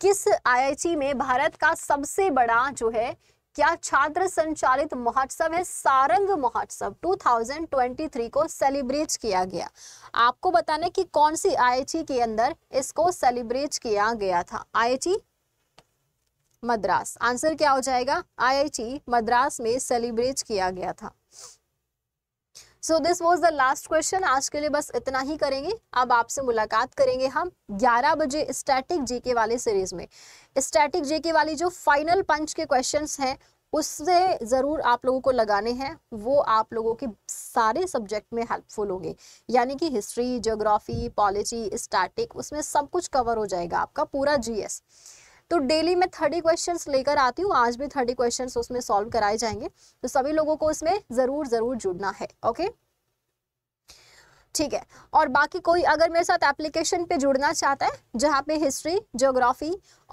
A: किस आईआईटी में भारत का सबसे बड़ा जो है क्या छात्र संचालित महोत्सव है सारंग महोत्सव 2023 को सेलिब्रेट किया गया आपको बताना कि कौन सी आईआईटी के अंदर इसको सेलिब्रेट किया गया था आईआईटी मद्रास आंसर क्या हो जाएगा आईआईटी मद्रास में सेलिब्रेट किया गया था so this was the last question आज के लिए बस इतना ही करेंगे अब आपसे मुलाकात करेंगे हम 11 बजे स्टैटिक जीके वाले सीरीज में स्टैटिक जीके वाली जो फाइनल पंच के क्वेश्चंस हैं उससे ज़रूर आप लोगों को लगाने हैं वो आप लोगों के सारे सब्जेक्ट में हेल्पफुल होंगे यानी कि हिस्ट्री जोग्राफी पॉलिटी स्टैटिक उसमें सब कुछ कवर हो जाएगा आपका पूरा जीएस तो डेली मैं थर्टी क्वेश्चन लेकर आती हूँ आज भी थर्टी क्वेश्चन उसमें सॉल्व कराए जाएंगे तो सभी लोगों को इसमें ज़रूर ज़रूर जुड़ना है ओके ठीक है और बाकी कोई अगर मेरे साथ एप्लीकेशन पे जुड़ना चाहता है जहाँ पे हिस्ट्री जोग्राफी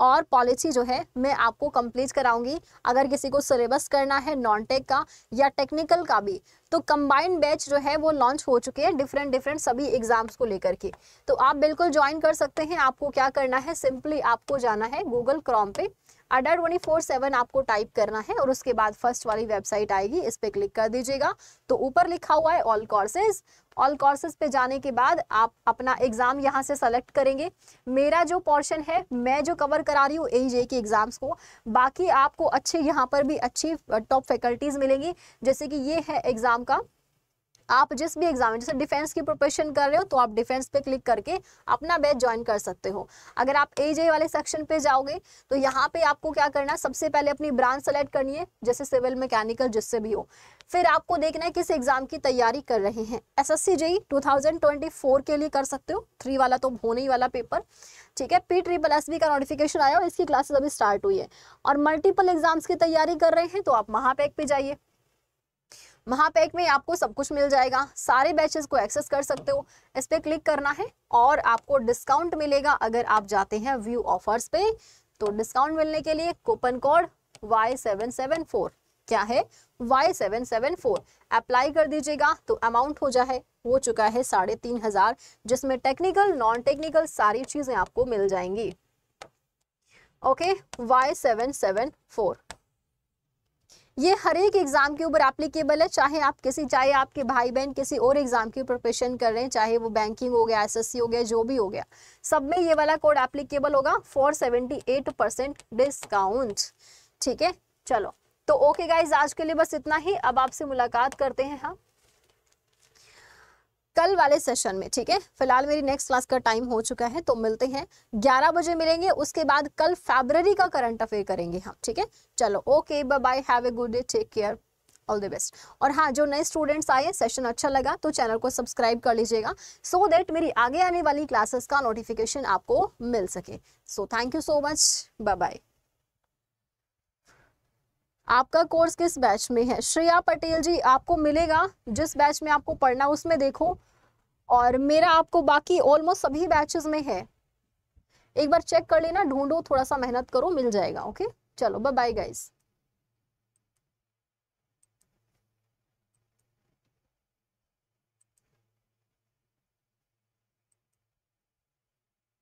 A: और पॉलिसी जो है मैं आपको कंप्लीट कराऊंगी अगर किसी को सिलेबस करना है नॉन टेक का या टेक्निकल का भी तो कंबाइंड बैच जो है वो लॉन्च हो चुके हैं डिफरेंट डिफरेंट सभी एग्जाम्स को लेकर के तो आप बिल्कुल ज्वाइन कर सकते हैं आपको क्या करना है सिंपली आपको जाना है गूगल क्रॉम पे अडर ट्वेंटी फोर सेवन आपको टाइप करना है और उसके बाद फर्स्ट वाली वेबसाइट आएगी इस पर क्लिक कर दीजिएगा तो ऊपर लिखा हुआ है ऑल कोर्सेज ऑल कोर्सेज पे जाने के बाद आप अपना एग्ज़ाम यहाँ से सेलेक्ट करेंगे मेरा जो पोर्शन है मैं जो कवर करा रही हूँ ए जे के एग्ज़ाम्स को बाकी आपको अच्छे यहाँ पर भी अच्छी टॉप फैकल्टीज़ मिलेंगी जैसे कि ये है एग्ज़ाम का आप जिस भी एग्जाम जैसे डिफेंस की प्रिपरेशन कर रहे हो तो आप डिफेंस पे क्लिक करके अपना बैच ज्वाइन कर सकते हो अगर आप ए वाले सेक्शन पे जाओगे तो यहाँ पे आपको क्या करना सबसे पहले अपनी ब्रांच सेलेक्ट करनी है जैसे सिविल मैकेनिकल जिससे भी हो फिर आपको देखना है किस एग्जाम की तैयारी कर रहे हैं एस एस सी जी के लिए कर सकते हो थ्री वाला तो होने ही वाला पेपर ठीक है पी ट्रिपल एस बी का नोटिफिकेशन आया और इसकी क्लासेस अभी स्टार्ट हुई है और मल्टीपल एग्जाम्स की तैयारी कर रहे हैं तो आप महापैक पे जाइए महापैक में आपको सब कुछ मिल जाएगा सारे बैचेस को एक्सेस कर सकते हो इस पर क्लिक करना है और आपको डिस्काउंट मिलेगा अगर आप जाते हैं व्यू ऑफर्स पे तो डिस्काउंट मिलने के लिए coupon code Y seven seven four क्या है Y seven seven four apply कर दीजिएगा तो अमाउंट हो जाए हो चुका है साढ़े तीन हजार जिसमें टेक्निकल नॉन टेक्निकल सारी चीजें आपको मिल जाएंगी okay Y seven seven four ये हर एक एग्ज़ाम के ऊपर एप्लीकेबल है चाहे आप किसी चाहे आपके भाई बहन किसी और एग्ज़ाम की प्रिपरेशन कर रहे हैं चाहे वो बैंकिंग हो गया एसएससी हो गया जो भी हो गया सब में ये वाला कोड एप्लीकेबल होगा for seventy eight percent discount ठीक है चलो तो ओके गाइज आज के लिए बस इतना ही अब आपसे मुलाकात करते हैं हम कल वाले सेशन में ठीक है फिलहाल मेरी नेक्स्ट क्लास का टाइम हो चुका है तो मिलते हैं ग्यारह बजे मिलेंगे उसके बाद कल फेबररी का करंट अफेयर करेंगे हम ठीक है चलो okay bye bye have a good day take care all the best और हाँ जो नए स्टूडेंट्स आए सेशन अच्छा लगा तो चैनल को सब्सक्राइब कर लीजिएगा सो so देट मेरी आगे आने वाली क्लासेस का नोटिफिकेशन आपको मिल सके so thank you so much bye bye आपका कोर्स किस बैच में है श्रेया पटेल जी आपको मिलेगा जिस बैच में आपको पढ़ना उसमें देखो और मेरा आपको बाकी ऑलमोस्ट सभी बैचेस में है एक बार चेक कर लेना ढूंढो थोड़ा सा मेहनत करो मिल जाएगा ओके चलो बाय बाय गाइज़